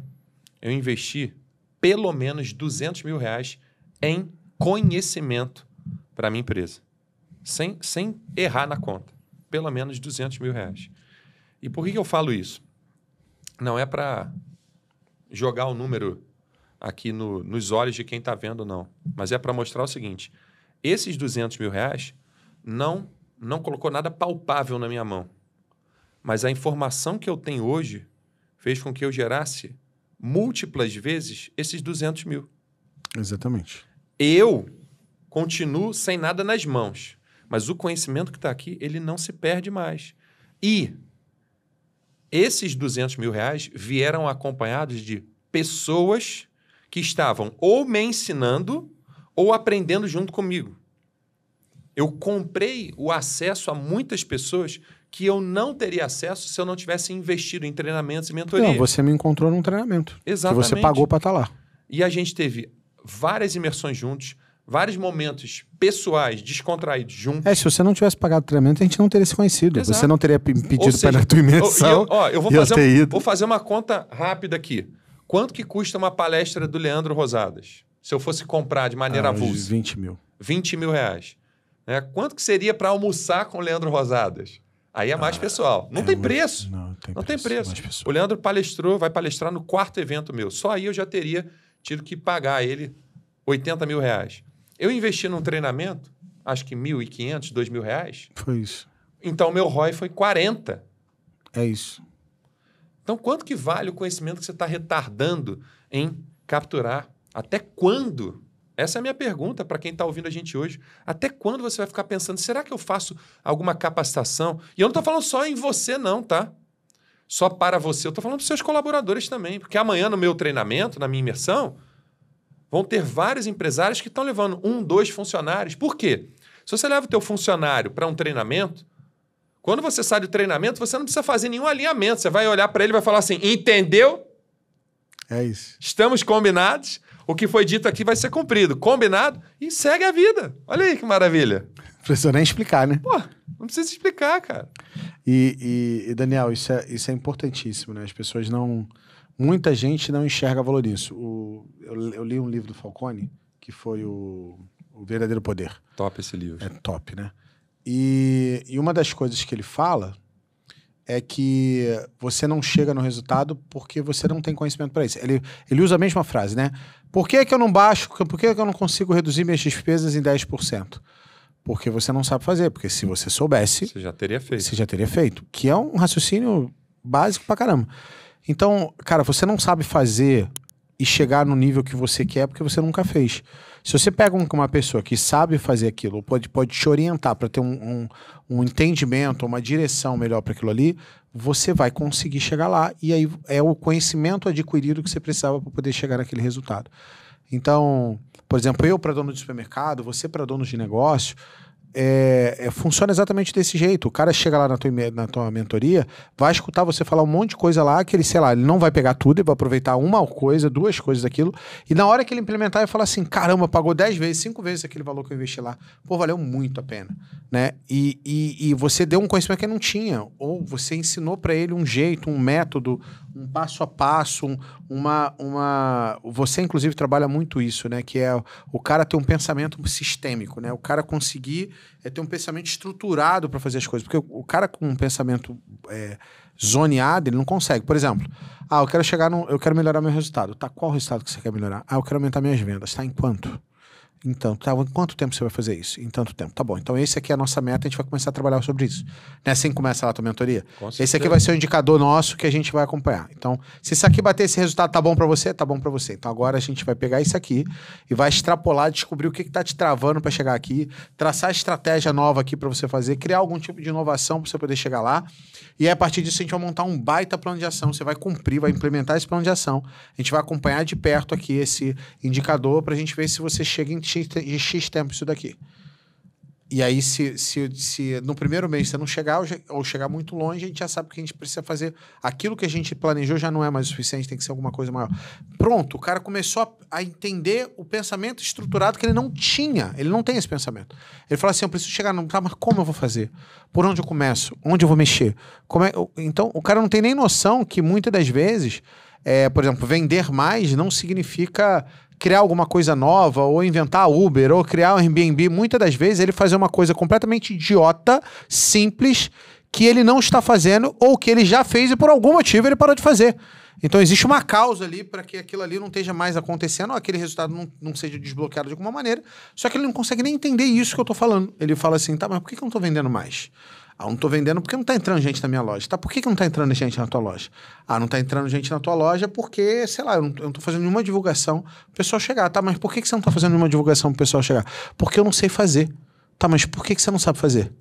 eu investi pelo menos 200 mil reais em conhecimento para minha empresa sem, sem errar na conta. Pelo menos 200 mil reais. E por que, que eu falo isso? Não é para jogar o número aqui no, nos olhos de quem está vendo, não. Mas é para mostrar o seguinte: esses 200 mil reais não, não colocou nada palpável na minha mão. Mas a informação que eu tenho hoje fez com que eu gerasse múltiplas vezes esses 200 mil. Exatamente. Eu continuo sem nada nas mãos. Mas o conhecimento que está aqui, ele não se perde mais. E esses 200 mil reais vieram acompanhados de pessoas que estavam ou me ensinando ou aprendendo junto comigo. Eu comprei o acesso a muitas pessoas que eu não teria acesso se eu não tivesse investido em treinamentos e mentoria. Não, você me encontrou num treinamento. Exatamente. Que você pagou para estar tá lá. E a gente teve várias imersões juntos, vários momentos pessoais, descontraídos juntos. É, se você não tivesse pagado o treinamento, a gente não teria se conhecido. Exato. Você não teria pedido para a tua imersão. Eu, ó, eu vou, fazer um, vou fazer uma conta rápida aqui. Quanto que custa uma palestra do Leandro Rosadas? Se eu fosse comprar de maneira ah, avulsa. 20 mil. 20 mil reais. Né? Quanto que seria para almoçar com o Leandro Rosadas? Aí é mais ah, pessoal. Não é tem preço. Não, tem, não preço, tem preço. É o Leandro palestrou, vai palestrar no quarto evento meu. Só aí eu já teria tido que pagar ele 80 mil reais. Eu investi num treinamento, acho que 1.500, 2.000 reais. Foi isso. Então, meu ROI foi 40. É isso. Então, quanto que vale o conhecimento que você está retardando em capturar? Até quando? Essa é a minha pergunta para quem está ouvindo a gente hoje. Até quando você vai ficar pensando, será que eu faço alguma capacitação? E eu não estou falando só em você, não, tá? Só para você. Eu estou falando para os seus colaboradores também. Porque amanhã, no meu treinamento, na minha imersão, Vão ter vários empresários que estão levando um, dois funcionários. Por quê? Se você leva o teu funcionário para um treinamento, quando você sai do treinamento, você não precisa fazer nenhum alinhamento. Você vai olhar para ele e vai falar assim: entendeu? É isso. Estamos combinados. O que foi dito aqui vai ser cumprido. Combinado e segue a vida. Olha aí que maravilha. precisa nem explicar, né? Pô, não precisa explicar, cara. E, e, e Daniel, isso é, isso é importantíssimo, né? As pessoas não muita gente não enxerga valor nisso. O, eu, eu, li um livro do Falcone, que foi o, o Verdadeiro Poder. Top esse livro. É top, né? E, e uma das coisas que ele fala é que você não chega no resultado porque você não tem conhecimento para isso. Ele, ele usa a mesma frase, né? Por que, é que eu não baixo, por que, é que eu não consigo reduzir minhas despesas em 10%? Porque você não sabe fazer, porque se você soubesse. Você já teria feito. Você já teria feito. Que é um raciocínio básico para caramba. Então, cara, você não sabe fazer e chegar no nível que você quer porque você nunca fez. Se você pega uma pessoa que sabe fazer aquilo, pode, pode te orientar para ter um, um, um, entendimento, uma direção melhor para aquilo ali, você vai conseguir chegar lá. E aí é o conhecimento adquirido que você precisava para poder chegar naquele resultado. Então, por exemplo, eu para dono de supermercado, você para dono de negócio, é, é, funciona exatamente desse jeito. O cara chega lá na tua, na tua mentoria, vai escutar você falar um monte de coisa lá, que ele, sei lá, ele não vai pegar tudo, ele vai aproveitar uma coisa, duas coisas daquilo, e na hora que ele implementar, ele fala assim: caramba, pagou dez vezes, cinco vezes aquele valor que eu investi lá. Pô, valeu muito a pena. Né? E, e, e você deu um conhecimento que ele não tinha, ou você ensinou para ele um jeito, um método, um passo a passo, um, uma, uma. Você, inclusive, trabalha muito isso, né? Que é o cara ter um pensamento sistêmico, né? O cara conseguir é, ter um pensamento estruturado para fazer as coisas. Porque o, o cara com um pensamento é, zoneado, ele não consegue. Por exemplo, ah, eu quero chegar no. Eu quero melhorar meu resultado. Tá, qual o resultado que você quer melhorar? Ah, eu quero aumentar minhas vendas. Tá, em quanto? Então, tá, em quanto tempo você vai fazer isso? Em tanto tempo. Tá bom. Então, esse aqui é a nossa meta, a gente vai começar a trabalhar sobre isso. Não é assim que começa lá a tua mentoria? Esse aqui vai ser o indicador nosso que a gente vai acompanhar. Então, se isso aqui bater esse resultado, tá bom para você? Tá bom para você. Então, agora a gente vai pegar isso aqui e vai extrapolar, descobrir o que, que tá te travando para chegar aqui, traçar estratégia nova aqui para você fazer, criar algum tipo de inovação para você poder chegar lá. E aí, a partir disso, a gente vai montar um baita plano de ação. Você vai cumprir, vai implementar esse plano de ação. A gente vai acompanhar de perto aqui esse indicador para a gente ver se você chega em de X, X tempo isso daqui. E aí, se, se, se no primeiro mês você não chegar ou, ou chegar muito longe, a gente já sabe que a gente precisa fazer. Aquilo que a gente planejou já não é mais o suficiente, tem que ser alguma coisa maior. Pronto, o cara começou a, a entender o pensamento estruturado que ele não tinha. Ele não tem esse pensamento. Ele fala assim: eu preciso chegar, não, tá, mas como eu vou fazer? Por onde eu começo? Onde eu vou mexer? Como é, então, o cara não tem nem noção que muitas das vezes, é, por exemplo, vender mais não significa criar alguma coisa nova, ou inventar Uber, ou criar um Airbnb, muitas das vezes ele faz uma coisa completamente idiota, simples, que ele não está fazendo, ou que ele já fez e por algum motivo ele parou de fazer. Então existe uma causa ali para que aquilo ali não esteja mais acontecendo, ou aquele resultado não, não seja desbloqueado de alguma maneira. Só que ele não consegue nem entender isso que eu estou falando. Ele fala assim, tá, mas por que, que eu não estou vendendo mais? Ah, não estou vendendo porque não está entrando gente na minha loja. Tá, por que, que não está entrando gente na tua loja? Ah, não está entrando gente na tua loja porque, sei lá, eu não estou fazendo nenhuma divulgação para o pessoal chegar. Tá, mas por que, que você não está fazendo nenhuma divulgação para o pessoal chegar? Porque eu não sei fazer. Tá, mas por que, que você não sabe fazer?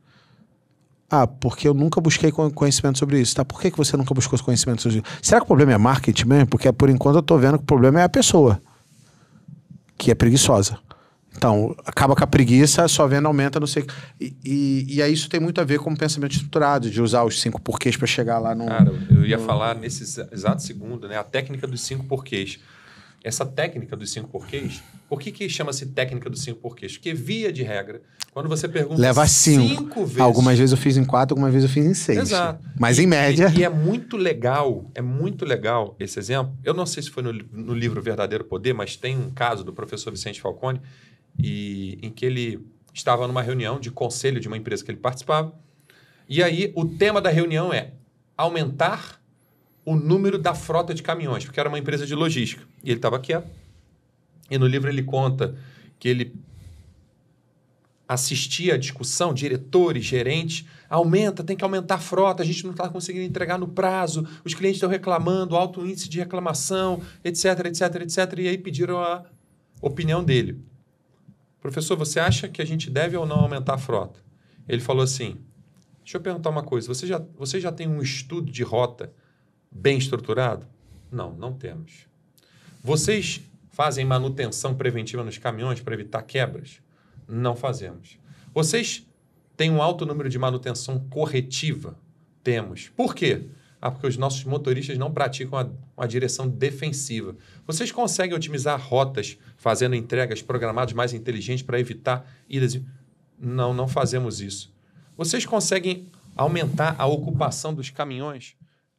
Ah, porque eu nunca busquei conhecimento sobre isso. Tá, por que, que você nunca buscou conhecimento sobre isso? Será que o problema é marketing mesmo? Porque por enquanto eu estou vendo que o problema é a pessoa que é preguiçosa. Então, acaba com a preguiça, só vendo aumenta, não sei. E, e, e aí isso tem muito a ver com o pensamento estruturado, de usar os cinco porquês para chegar lá no. Cara, eu ia no... falar nesse exato segundo, né? A técnica dos cinco porquês. Essa técnica dos cinco porquês, por que, que chama-se técnica dos cinco porquês? Porque, via de regra, quando você pergunta. Leva cinco. cinco vezes... Algumas vezes eu fiz em quatro, algumas vezes eu fiz em seis. Exato. Mas em média. E, e é muito legal, é muito legal esse exemplo. Eu não sei se foi no, no livro Verdadeiro Poder, mas tem um caso do professor Vicente Falcone e em que ele estava numa reunião de conselho de uma empresa que ele participava. E aí o tema da reunião é aumentar o número da frota de caminhões, porque era uma empresa de logística. E ele estava quieto. E no livro ele conta que ele assistia à discussão, diretores, gerentes, aumenta, tem que aumentar a frota, a gente não está conseguindo entregar no prazo, os clientes estão reclamando, alto índice de reclamação, etc, etc, etc. E aí pediram a opinião dele. Professor, você acha que a gente deve ou não aumentar a frota? Ele falou assim: Deixa eu perguntar uma coisa. Você já, você já tem um estudo de rota bem estruturado? Não, não temos. Vocês fazem manutenção preventiva nos caminhões para evitar quebras? Não fazemos. Vocês têm um alto número de manutenção corretiva? Temos. Por quê? ah, porque os nossos motoristas não praticam a, uma direção defensiva. Vocês conseguem otimizar rotas fazendo entregas programadas mais inteligentes para evitar idas Não, não fazemos isso. Vocês conseguem aumentar a ocupação dos caminhões?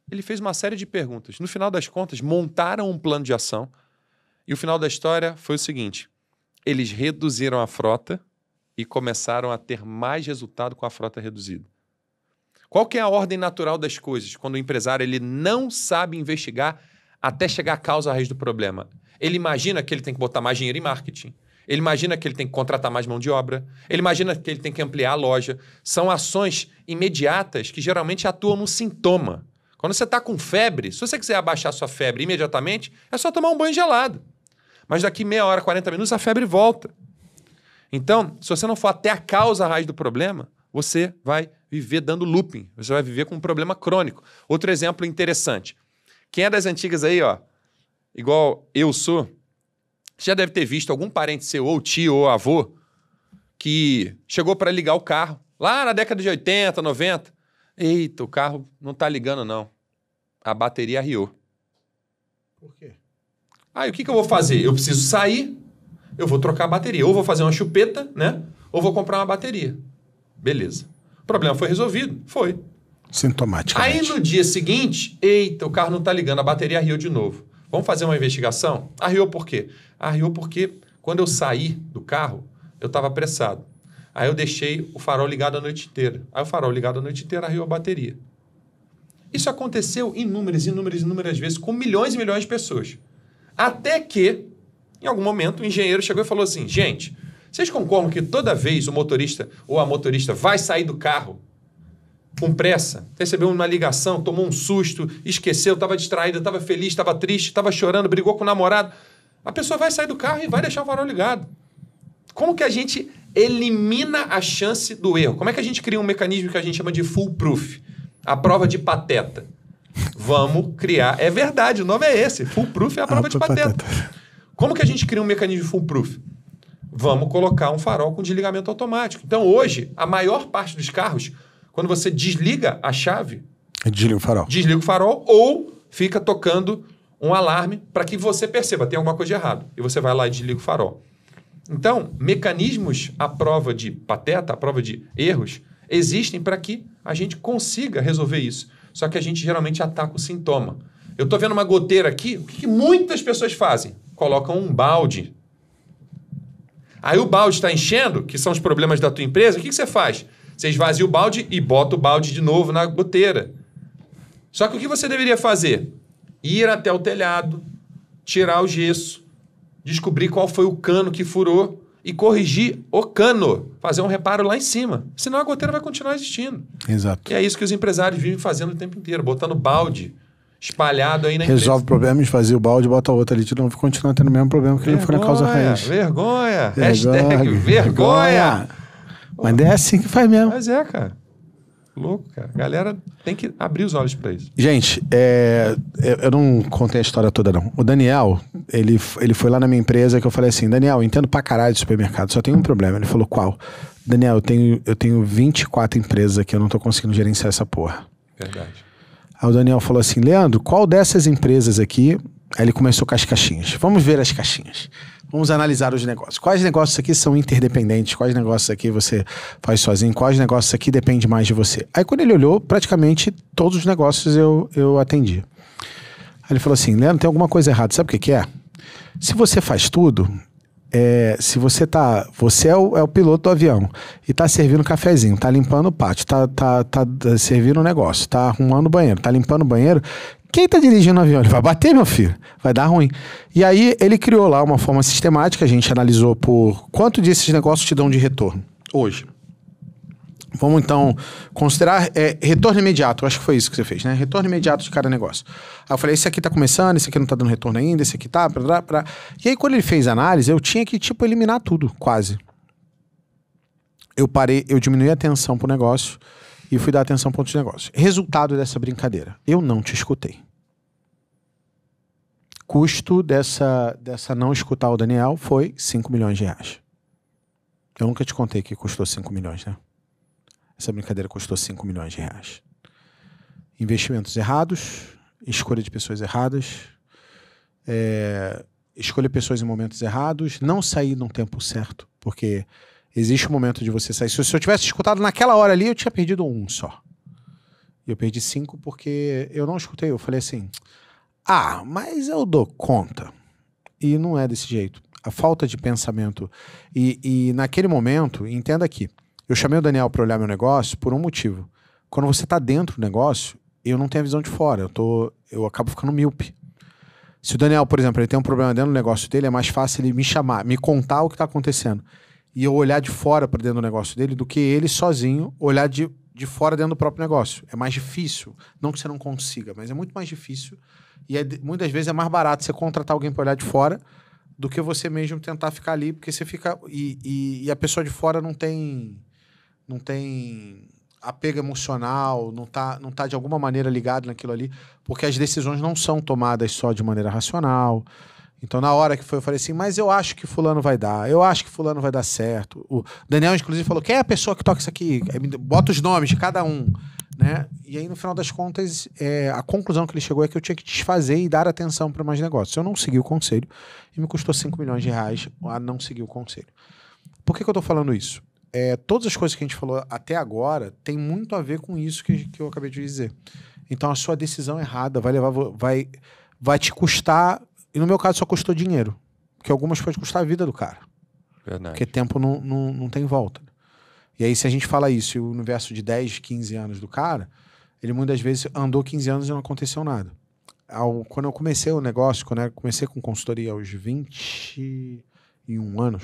Ele fez uma série de perguntas. No final das contas, montaram um plano de ação e o final da história foi o seguinte: eles reduziram a frota e começaram a ter mais resultado com a frota reduzida. Qual que é a ordem natural das coisas quando o empresário ele não sabe investigar até chegar à causa raiz do problema? Ele imagina que ele tem que botar mais dinheiro em marketing. Ele imagina que ele tem que contratar mais mão de obra. Ele imagina que ele tem que ampliar a loja. São ações imediatas que geralmente atuam no sintoma. Quando você está com febre, se você quiser abaixar sua febre imediatamente, é só tomar um banho gelado. Mas daqui meia hora, 40 minutos, a febre volta. Então, se você não for até a causa raiz do problema, você vai viver dando looping, você vai viver com um problema crônico. Outro exemplo interessante. Quem é das antigas aí, ó, igual eu sou, já deve ter visto algum parente seu, ou tio, ou avô, que chegou para ligar o carro lá na década de 80, 90. Eita, o carro não tá ligando, não. A bateria riu. Por quê? Aí, o que, que eu vou fazer? Eu preciso sair, eu vou trocar a bateria. Ou vou fazer uma chupeta, né? Ou vou comprar uma bateria. Beleza. O problema foi resolvido? Foi. Sintomático. Aí no dia seguinte, eita, o carro não está ligando, a bateria riu de novo. Vamos fazer uma investigação? Arriou por quê? Arriou porque quando eu saí do carro, eu estava apressado. Aí eu deixei o farol ligado a noite inteira. Aí o farol ligado a noite inteira arriou a bateria. Isso aconteceu inúmeras, inúmeras, inúmeras vezes com milhões e milhões de pessoas. Até que, em algum momento, o engenheiro chegou e falou assim: gente, vocês concordam que toda vez o motorista ou a motorista vai sair do carro com pressa, recebeu uma ligação, tomou um susto, esqueceu, estava distraída, estava feliz, estava triste, estava chorando, brigou com o namorado. A pessoa vai sair do carro e vai deixar o farol ligado. Como que a gente elimina a chance do erro? Como é que a gente cria um mecanismo que a gente chama de foolproof? A prova de pateta. Vamos criar. É verdade, o nome é esse. Foolproof é a prova ah, de pateta. pateta. Como que a gente cria um mecanismo foolproof? vamos colocar um farol com desligamento automático. Então, hoje, a maior parte dos carros, quando você desliga a chave. Desliga o farol. Desliga o farol ou fica tocando um alarme para que você perceba tem alguma coisa de errado. E você vai lá e desliga o farol. Então, mecanismos à prova de pateta, à prova de erros, existem para que a gente consiga resolver isso. Só que a gente geralmente ataca o sintoma. Eu estou vendo uma goteira aqui, o que, que muitas pessoas fazem? Colocam um balde Aí o balde está enchendo, que são os problemas da tua empresa, o que, que você faz? Você esvazia o balde e bota o balde de novo na goteira. Só que o que você deveria fazer? Ir até o telhado, tirar o gesso, descobrir qual foi o cano que furou e corrigir o cano, fazer um reparo lá em cima. Senão a goteira vai continuar existindo. Exato. E é isso que os empresários vivem fazendo o tempo inteiro, botando balde espalhado aí na Resolve empresa. o problema esvazia o balde, bota outro ali de novo e continua tendo o mesmo problema que vergonha, ele foi na causa raiz. Vergonha! Vergonha! Hashtag vergonha! Mas é assim que faz mesmo. Mas é, cara. Louco, cara. A galera tem que abrir os olhos para isso. Gente, é, é, eu não contei a história toda, não. O Daniel, ele, ele foi lá na minha empresa que eu falei assim: Daniel, entendo pra caralho de supermercado, só tem um problema. Ele falou: qual? Daniel, eu tenho, eu tenho 24 empresas aqui, eu não tô conseguindo gerenciar essa porra. Verdade. Aí o Daniel falou assim: Leandro, qual dessas empresas aqui? Aí ele começou com as caixinhas. Vamos ver as caixinhas. Vamos analisar os negócios. Quais negócios aqui são interdependentes? Quais negócios aqui você faz sozinho? Quais negócios aqui depende mais de você? Aí quando ele olhou, praticamente todos os negócios eu, eu atendi. Aí ele falou assim: Leandro, tem alguma coisa errada. Sabe o que, que é? Se você faz tudo, é, se você tá. Você é o, é o piloto do avião e tá servindo um cafezinho, tá limpando o pátio, tá, tá, tá servindo um negócio, tá arrumando o banheiro, tá limpando o banheiro. Quem tá dirigindo o avião? Ele vai bater, meu filho. Vai dar ruim. E aí ele criou lá uma forma sistemática, a gente analisou por quanto desses negócios te dão de retorno hoje. Vamos então considerar é, retorno imediato. Acho que foi isso que você fez, né? Retorno imediato de cada negócio. Aí eu falei: esse aqui tá começando, esse aqui não tá dando retorno ainda, esse aqui tá. Pra, pra. E aí, quando ele fez a análise, eu tinha que, tipo, eliminar tudo, quase. Eu parei, eu diminui a atenção pro negócio e fui dar atenção pro outro negócios. Resultado dessa brincadeira: eu não te escutei. Custo dessa, dessa não escutar o Daniel foi 5 milhões de reais. Eu nunca te contei que custou 5 milhões, né? Essa brincadeira custou 5 milhões de reais. Investimentos errados, escolha de pessoas erradas, é, escolher pessoas em momentos errados, não sair num tempo certo, porque existe um momento de você sair. Se, se eu tivesse escutado naquela hora ali, eu tinha perdido um só. E eu perdi cinco porque eu não escutei. Eu falei assim: ah, mas eu dou conta. E não é desse jeito. A falta de pensamento. E, e naquele momento, entenda aqui. Eu chamei o Daniel para olhar meu negócio por um motivo. Quando você está dentro do negócio, eu não tenho a visão de fora, eu, tô, eu acabo ficando míope. Se o Daniel, por exemplo, ele tem um problema dentro do negócio dele, é mais fácil ele me chamar, me contar o que está acontecendo. E eu olhar de fora para dentro do negócio dele do que ele sozinho olhar de, de fora dentro do próprio negócio. É mais difícil. Não que você não consiga, mas é muito mais difícil. E é, muitas vezes é mais barato você contratar alguém para olhar de fora do que você mesmo tentar ficar ali, porque você fica. E, e, e a pessoa de fora não tem não tem apego emocional, não está não tá de alguma maneira ligado naquilo ali, porque as decisões não são tomadas só de maneira racional. Então, na hora que foi, eu falei assim, mas eu acho que fulano vai dar, eu acho que fulano vai dar certo. O Daniel, inclusive, falou, quem é a pessoa que toca isso aqui? Bota os nomes de cada um, né? E aí, no final das contas, é, a conclusão que ele chegou é que eu tinha que desfazer e dar atenção para mais negócios. Eu não segui o conselho e me custou 5 milhões de reais a não seguir o conselho. Por que, que eu estou falando isso? é, todas as coisas que a gente falou até agora tem muito a ver com isso que, que eu acabei de dizer. Então a sua decisão errada vai levar, vai, vai te custar. E no meu caso só custou dinheiro, que algumas pode custar a vida do cara. Verdade. Porque tempo não, não, não tem volta. E aí, se a gente fala isso, e o universo de 10, 15 anos do cara, ele muitas vezes andou 15 anos e não aconteceu nada. Ao, quando eu comecei o negócio, quando eu comecei com consultoria aos 21 anos,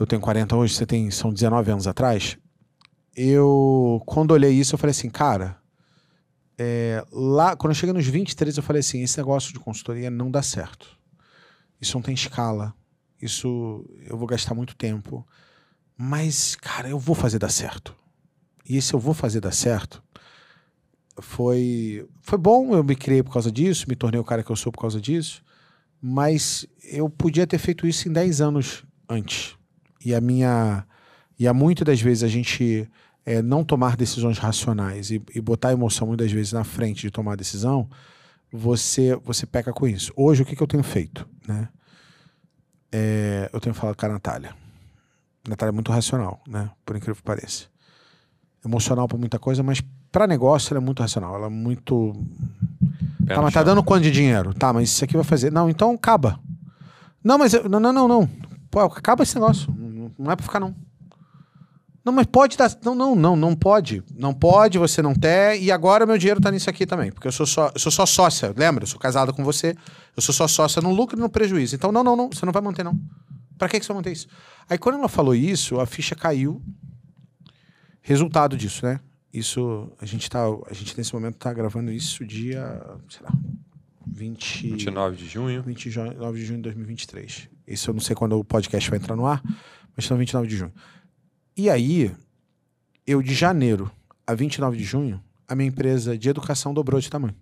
eu tenho 40 hoje, você tem, são 19 anos atrás. Eu, quando olhei isso, eu falei assim, cara, é, lá, quando eu cheguei nos 23, eu falei assim, esse negócio de consultoria não dá certo. Isso não tem escala. Isso eu vou gastar muito tempo. Mas, cara, eu vou fazer dar certo. E esse eu vou fazer dar certo foi foi bom, eu me criei por causa disso, me tornei o cara que eu sou por causa disso, mas eu podia ter feito isso em 10 anos antes e a minha e a muitas das vezes a gente é, não tomar decisões racionais e, e, botar a emoção muitas vezes na frente de tomar decisão, você você peca com isso. Hoje o que, que eu tenho feito, né? É, eu tenho falado com a Natália. Natália é muito racional, né? Por incrível que pareça. Emocional para muita coisa, mas para negócio ela é muito racional. Ela é muito. Pera tá, mas tá dando quanto de dinheiro? Tá, mas isso aqui vai fazer. Não, então acaba. Não, mas. Eu... Não, não, não, não. Pô, acaba esse negócio. Não, não é pra ficar, não. Não, mas pode dar. Não, não, não, não pode. Não pode, você não tem. E agora meu dinheiro tá nisso aqui também. Porque eu sou só, eu sou só sócia, lembra? Eu sou casada com você. Eu sou só sócia no lucro e no prejuízo. Então, não, não, não, você não vai manter, não. Pra que, que você vai manter isso? Aí quando ela falou isso, a ficha caiu. Resultado disso, né? Isso, a gente tá. A gente nesse momento tá gravando isso dia. sei lá. 20... 29 de junho. 29 de junho de 2023 isso eu não sei quando o podcast vai entrar no ar, mas são 29 de junho. E aí, eu de janeiro a 29 de junho, a minha empresa de educação dobrou de tamanho.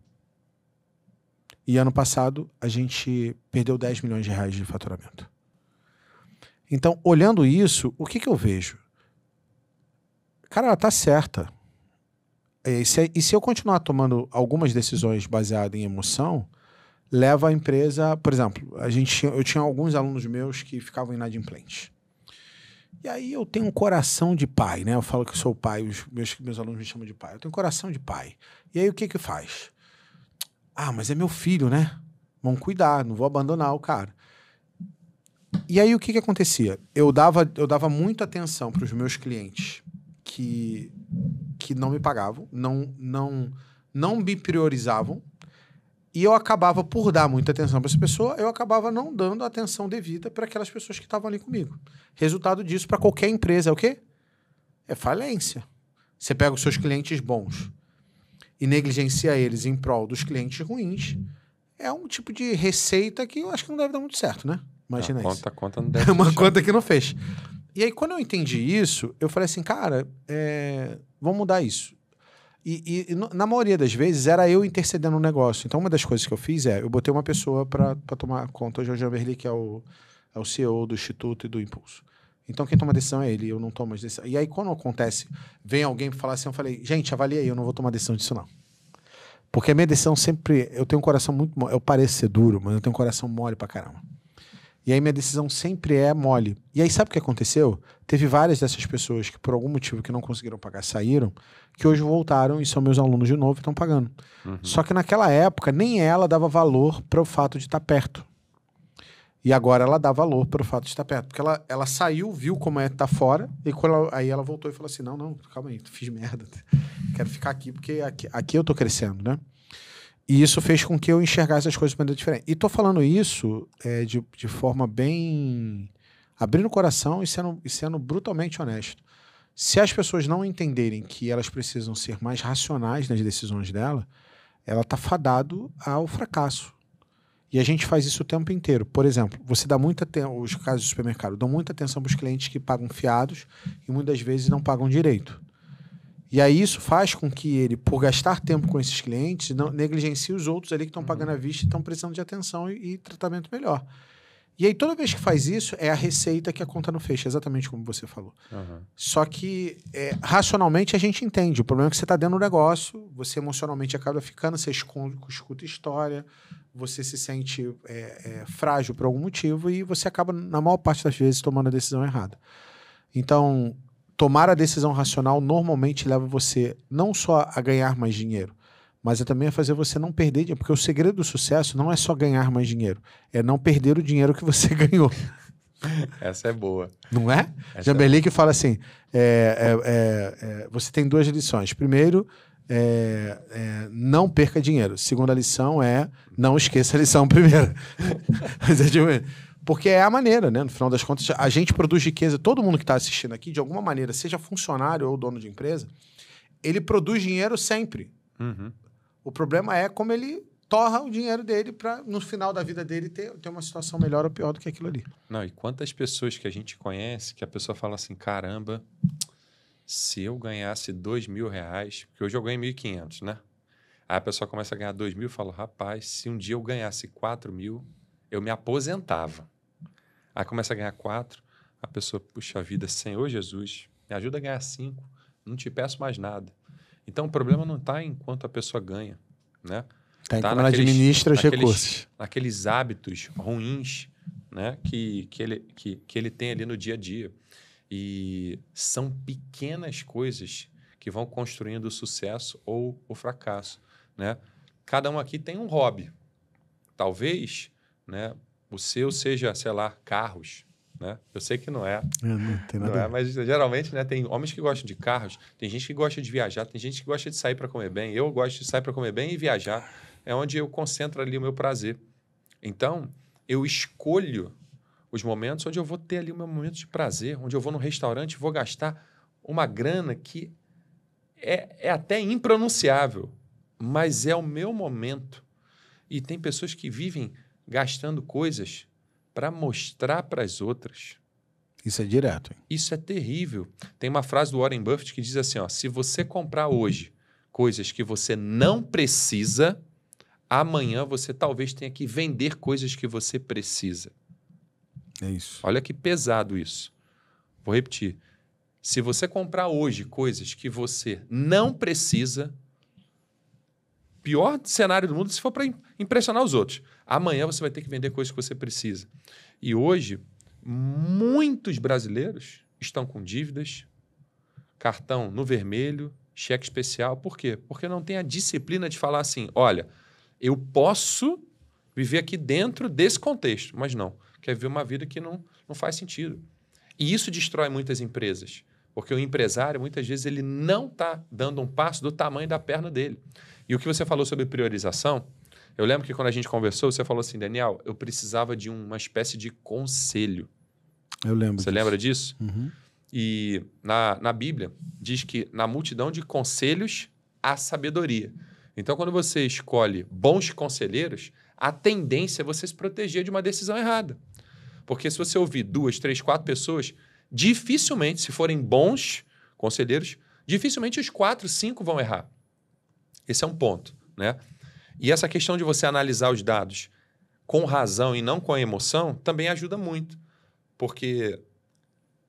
E ano passado, a gente perdeu 10 milhões de reais de faturamento. Então, olhando isso, o que, que eu vejo? Cara, ela tá certa. É, e se, e se eu continuar tomando algumas decisões baseadas em emoção, leva a empresa, por exemplo, a gente, eu tinha alguns alunos meus que ficavam inadimplentes. E aí eu tenho um coração de pai, né? Eu falo que eu sou pai, os meus, meus alunos me chamam de pai. Eu tenho um coração de pai. E aí o que que faz? Ah, mas é meu filho, né? Vamos cuidar, não vou abandonar o cara. E aí o que que acontecia? Eu dava, eu dava muita atenção para os meus clientes que que não me pagavam, não não não me priorizavam, e eu acabava por dar muita atenção para essa pessoa, eu acabava não dando atenção devida para aquelas pessoas que estavam ali comigo. Resultado disso para qualquer empresa é o quê? É falência. Você pega os seus clientes bons e negligencia eles em prol dos clientes ruins, é um tipo de receita que eu acho que não deve dar muito certo, né? Imagina ah, isso. Conta, conta não deve. É uma conta que não fez. E aí, quando eu entendi isso, eu falei assim, cara, é... vamos mudar isso. E, e, na maioria das vezes era eu intercedendo no negócio. Então, uma das coisas que eu fiz é eu botei uma pessoa para tomar conta, é o João Amberli, que é o, é o CEO do Instituto e do Impulso. Então, quem toma decisão é ele, eu não tomo as decisões. E aí, quando acontece, vem alguém falar assim, eu falei, gente, avalia aí, eu não vou tomar decisão disso, não. Porque a minha decisão sempre. Eu tenho um coração muito. Eu pareço ser duro, mas eu tenho um coração mole pra caramba. E aí minha decisão sempre é mole. E aí sabe o que aconteceu? Teve várias dessas pessoas que por algum motivo que não conseguiram pagar saíram, que hoje voltaram e são meus alunos de novo e estão pagando. Uhum. Só que naquela época nem ela dava valor para o fato de estar tá perto. E agora ela dá valor para o fato de estar tá perto. Porque ela, ela saiu, viu como é estar tá fora, e ela, aí ela voltou e falou assim: não, não, calma aí, fiz merda. Quero ficar aqui porque aqui, aqui eu tô crescendo, né? E isso fez com que eu enxergasse as coisas de maneira diferente. E tô falando isso é, de, de forma bem. abrindo o coração e sendo, e sendo brutalmente honesto. Se as pessoas não entenderem que elas precisam ser mais racionais nas decisões dela, ela está fadado ao fracasso. E a gente faz isso o tempo inteiro. Por exemplo, você dá muita atenção, os casos de supermercado dão muita atenção para os clientes que pagam fiados e muitas vezes não pagam direito. E aí isso faz com que ele, por gastar tempo com esses clientes, não, negligencie os outros ali que estão pagando à uhum. vista e estão precisando de atenção e, e, tratamento melhor. E aí toda vez que faz isso, é a receita que a conta não fecha, exatamente como você falou. Uhum. Só que é, racionalmente a gente entende. O problema é que você está dentro do negócio, você emocionalmente acaba ficando, você esconde, escuta história, você se sente é, é, frágil por algum motivo e você acaba, na maior parte das vezes, tomando a decisão errada. Então, tomar a decisão racional normalmente leva você não só a ganhar mais dinheiro, mas é também a fazer você não perder dinheiro. Porque o segredo do sucesso não é só ganhar mais dinheiro, é não perder o dinheiro que você ganhou. Essa é boa. Não é? Essa Jamberlin é fala assim: é, é, é, é, você tem duas lições. Primeiro, é, não perca dinheiro. Segunda lição é não esqueça a lição primeiro. Porque é a maneira, né? No final das contas, a gente produz riqueza. Todo mundo que está assistindo aqui, de alguma maneira, seja funcionário ou dono de empresa, ele produz dinheiro sempre. Uhum. O problema é como ele torra o dinheiro dele para, no final da vida dele, ter, ter uma situação melhor ou pior do que aquilo ali. Não, e quantas pessoas que a gente conhece que a pessoa fala assim: caramba, se eu ganhasse dois mil reais, porque hoje eu ganho 1.500, né? Aí a pessoa começa a ganhar dois mil e fala: rapaz, se um dia eu ganhasse quatro mil, eu me aposentava. Aí começa a ganhar quatro, a pessoa, puxa a vida, Senhor Jesus, me ajuda a ganhar cinco, não te peço mais nada. Então o problema não está enquanto a pessoa ganha, né? Tá, tá naqueles, ela administra os naqueles, recursos. Naqueles hábitos ruins, né? Que, que, ele, que, que ele tem ali no dia a dia. E são pequenas coisas que vão construindo o sucesso ou o fracasso, né? Cada um aqui tem um hobby. Talvez, né? o seu seja, sei lá, carros. Né? Eu sei que não é. É, não tem nada. Não é, mas geralmente, né, tem homens que gostam de carros, tem gente que gosta de viajar, tem gente que gosta de sair para comer bem. Eu gosto de sair para comer bem e viajar. É onde eu concentro ali o meu prazer. Então, eu escolho os momentos onde eu vou ter ali o meu momento de prazer, onde eu vou no restaurante e vou gastar uma grana que é, é até impronunciável, mas é o meu momento. E tem pessoas que vivem gastando coisas para mostrar para as outras. Isso é direto. Hein? Isso é terrível. Tem uma frase do Warren Buffett que diz assim: ó, se você comprar hoje coisas que você não precisa, amanhã você talvez tenha que vender coisas que você precisa. É isso. Olha que pesado isso. Vou repetir. Se você comprar hoje coisas que você não precisa, pior cenário do mundo se for para impressionar os outros. Amanhã você vai ter que vender coisas que você precisa. E hoje, muitos brasileiros estão com dívidas, cartão no vermelho, cheque especial. Por quê? Porque não tem a disciplina de falar assim: olha, eu posso viver aqui dentro desse contexto, mas não. Quer viver uma vida que não, não faz sentido. E isso destrói muitas empresas, porque o empresário, muitas vezes, ele não está dando um passo do tamanho da perna dele. E o que você falou sobre priorização, eu lembro que quando a gente conversou, você falou assim, Daniel, eu precisava de uma espécie de conselho. Eu lembro. Você disso. lembra disso? Uhum. E na, na Bíblia diz que na multidão de conselhos há sabedoria. Então, quando você escolhe bons conselheiros, a tendência é você se proteger de uma decisão errada. Porque se você ouvir duas, três, quatro pessoas, dificilmente, se forem bons conselheiros, dificilmente os quatro, cinco vão errar. Esse é um ponto, né? E essa questão de você analisar os dados com razão e não com a emoção também ajuda muito. Porque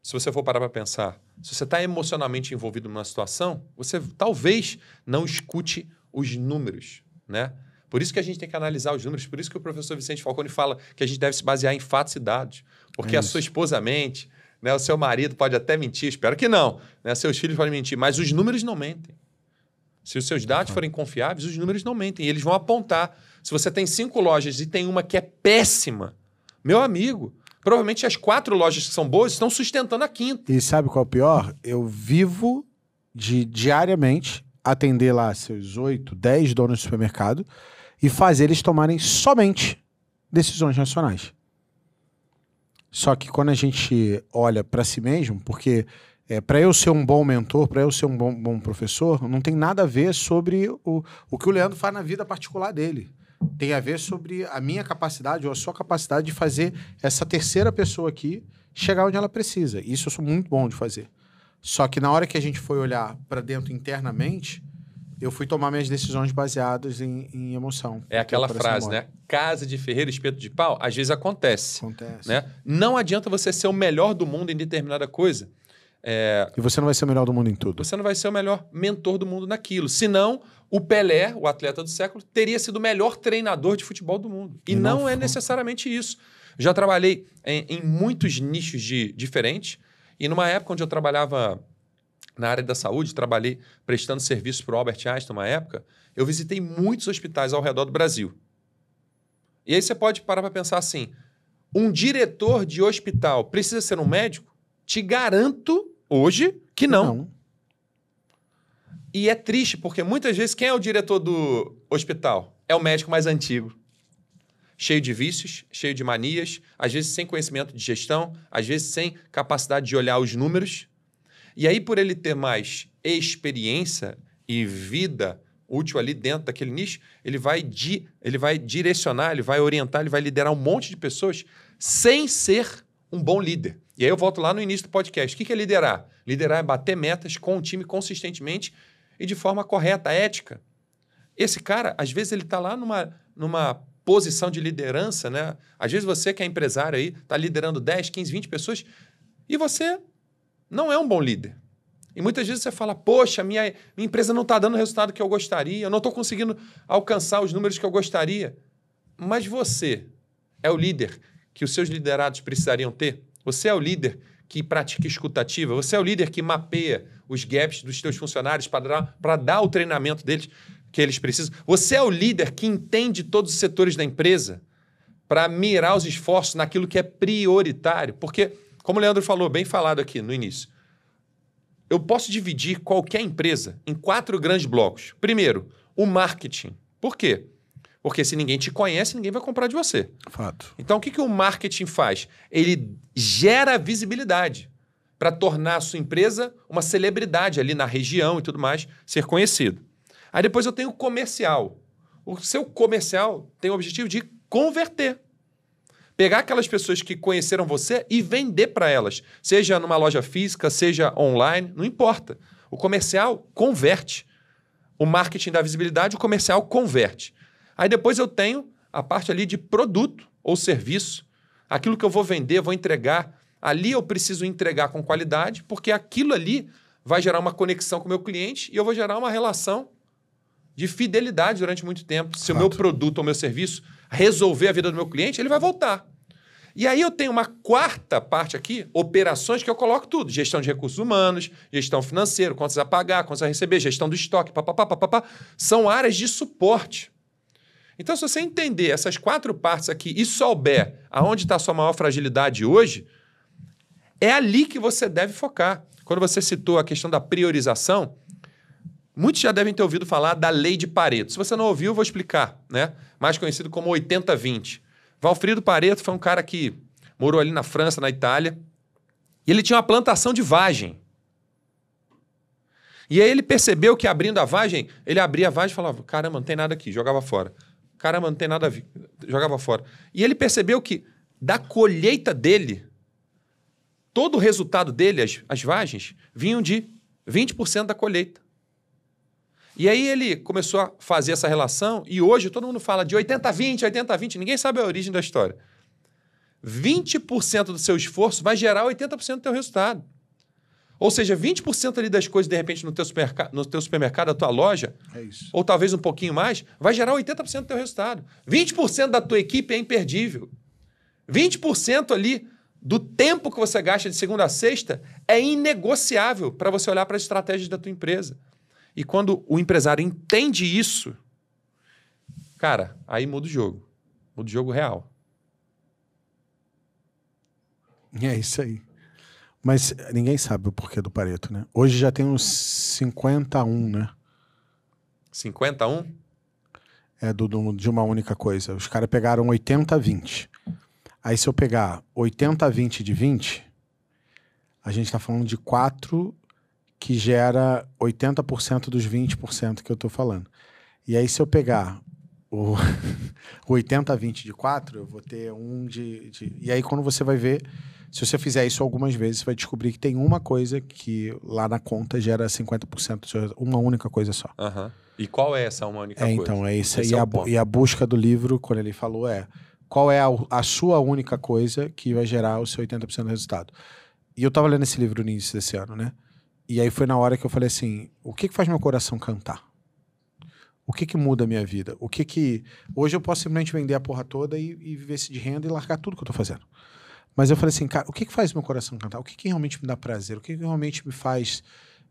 se você for parar para pensar, se você está emocionalmente envolvido numa situação, você talvez não escute os números, né? Por isso que a gente tem que analisar os números, por isso que o professor Vicente Falcone fala que a gente deve se basear em fatos e dados. Porque é a sua esposa mente, né? o seu marido pode até mentir, espero que não, né? seus filhos podem mentir, mas os números não mentem. Se os seus dados forem confiáveis, os números não mentem. eles vão apontar. Se você tem cinco lojas e tem uma que é péssima, meu amigo, provavelmente as quatro lojas que são boas estão sustentando a quinta. E sabe qual é o pior? Eu vivo de diariamente atender lá seus oito, dez donos de supermercado e fazer eles tomarem somente decisões nacionais. Só que quando a gente olha para si mesmo, porque é, para eu ser um bom mentor, para eu ser um bom, bom, professor, não tem nada a ver sobre o, o que o Leandro faz na vida particular dele. Tem a ver sobre a minha capacidade ou a sua capacidade de fazer essa terceira pessoa aqui chegar onde ela precisa. Isso eu sou muito bom de fazer. Só que na hora que a gente foi olhar para dentro internamente, eu fui tomar minhas decisões baseadas em, em emoção. É aquela frase, né? Casa de ferreiro, espeto de pau, às vezes acontece. Acontece. Né? Não adianta você ser o melhor do mundo em determinada coisa é... E você não vai ser o melhor do mundo em tudo. Você não vai ser o melhor mentor do mundo naquilo. Senão, o Pelé, o atleta do século, teria sido o melhor treinador de futebol do mundo. E, não, não é necessariamente isso. Já trabalhei em, em muitos nichos de, diferentes. E numa época onde eu trabalhava na área da saúde, trabalhei prestando serviço para o Albert Einstein, uma época, eu visitei muitos hospitais ao redor do Brasil. E aí você pode parar para pensar assim: um diretor de hospital precisa ser um médico? Te garanto hoje que não. não. E é triste, porque muitas vezes quem é o diretor do hospital? É o médico mais antigo. Cheio de vícios, cheio de manias, às vezes sem conhecimento de gestão, às vezes sem capacidade de olhar os números. E aí, por ele ter mais experiência e vida útil ali dentro daquele nicho, ele vai, di ele vai direcionar, ele vai orientar, ele vai liderar um monte de pessoas sem ser um bom líder. E aí eu volto lá no início do podcast. O que é liderar? Liderar é bater metas com o time consistentemente e de forma correta, ética. Esse cara, às vezes, ele está lá numa, numa posição de liderança, né? Às vezes você que é empresário aí, está liderando 10, 15, 20 pessoas e você não é um bom líder. E muitas vezes você fala, poxa, minha, minha empresa não está dando o resultado que eu gostaria, eu não estou conseguindo alcançar os números que eu gostaria. Mas você é o líder que os seus liderados precisariam ter? Você é o líder que pratica escutativa, você é o líder que mapeia os gaps dos seus funcionários para dar, o treinamento deles que eles precisam. Você é o líder que entende todos os setores da empresa para mirar os esforços naquilo que é prioritário. Porque, como o Leandro falou, bem falado aqui no início, eu posso dividir qualquer empresa em quatro grandes blocos. Primeiro, o marketing. Por quê? Porque se ninguém te conhece, ninguém vai comprar de você. Fato. Então, o que, que o marketing faz? Ele gera visibilidade para tornar a sua empresa uma celebridade ali na região e tudo mais, ser conhecido. Aí depois eu tenho o comercial. O seu comercial tem o objetivo de converter. Pegar aquelas pessoas que conheceram você e vender para elas, seja numa loja física, seja online, não importa. O comercial converte. O marketing dá visibilidade, o comercial converte. Aí depois eu tenho a parte ali de produto ou serviço, aquilo que eu vou vender, vou entregar. Ali eu preciso entregar com qualidade, porque aquilo ali vai gerar uma conexão com o meu cliente e eu vou gerar uma relação de fidelidade durante muito tempo. Se o meu produto ou meu serviço resolver a vida do meu cliente, ele vai voltar. E aí eu tenho uma quarta parte aqui, operações que eu coloco tudo: gestão de recursos humanos, gestão financeira, quantos a pagar, quantos a receber, gestão do estoque, papapá, papapá. São áreas de suporte. Então, se você entender essas quatro partes aqui e souber aonde está a sua maior fragilidade hoje, é ali que você deve focar. Quando você citou a questão da priorização, muitos já devem ter ouvido falar da lei de Pareto. Se você não ouviu, eu vou explicar, né? Mais conhecido como 80-20. Valfrido Pareto foi um cara que morou ali na França, na Itália, e ele tinha uma plantação de vagem. E aí ele percebeu que abrindo a vagem, ele abria a vagem e falava: caramba, não tem nada aqui, jogava fora. Caramba, não tem nada a ver. Jogava fora. E ele percebeu que da colheita dele, todo o resultado dele, as, as vagens, vinham de 20% da colheita. E aí ele começou a fazer essa relação e hoje todo mundo fala de 80-20, 80-20, ninguém sabe a origem da história. 20% do seu esforço vai gerar 80% do seu resultado. Ou seja, 20% ali das coisas, de repente, no teu, supermercado, no teu supermercado, na tua loja, é ou talvez um pouquinho mais, vai gerar 80% do teu resultado. 20% da tua equipe é imperdível. 20% ali do tempo que você gasta de segunda a sexta é inegociável para você olhar para as estratégias da tua empresa. E quando o empresário entende isso, cara, aí muda o jogo. Muda o jogo real. É isso aí. Mas ninguém sabe o porquê do Pareto, né? Hoje já tem uns 51, né? 51? É, do, do de uma única coisa. Os caras pegaram 80-20. Aí se eu pegar 80-20 de 20, a gente tá falando de 4 que gera 80% dos 20% que eu tô falando. E aí se eu pegar o 80-20 de 4, eu vou ter um de, de... E aí quando você vai ver se você fizer isso algumas vezes, você vai descobrir que tem uma coisa que lá na conta gera 50% do seu uma única coisa só. Uhum. E qual é essa uma única é, coisa? Então, é isso. É e, é e, a, busca do livro, quando ele falou, é qual é a, a sua única coisa que vai gerar o seu 80% do resultado. E eu tava lendo esse livro no início desse ano, né? E aí foi na hora que eu falei assim, o que, que faz meu coração cantar? O que, que muda a minha vida? O que que... Hoje eu posso simplesmente vender a porra toda e, e viver de renda e largar tudo que eu tô fazendo. Mas eu falei assim, cara, o que, que faz meu coração cantar? O que, que realmente me dá prazer? O que, que realmente me faz,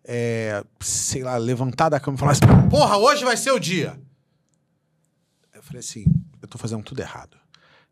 é, sei lá, levantar da cama e falar assim, porra, hoje vai ser o dia. Eu falei assim, eu tô fazendo tudo errado.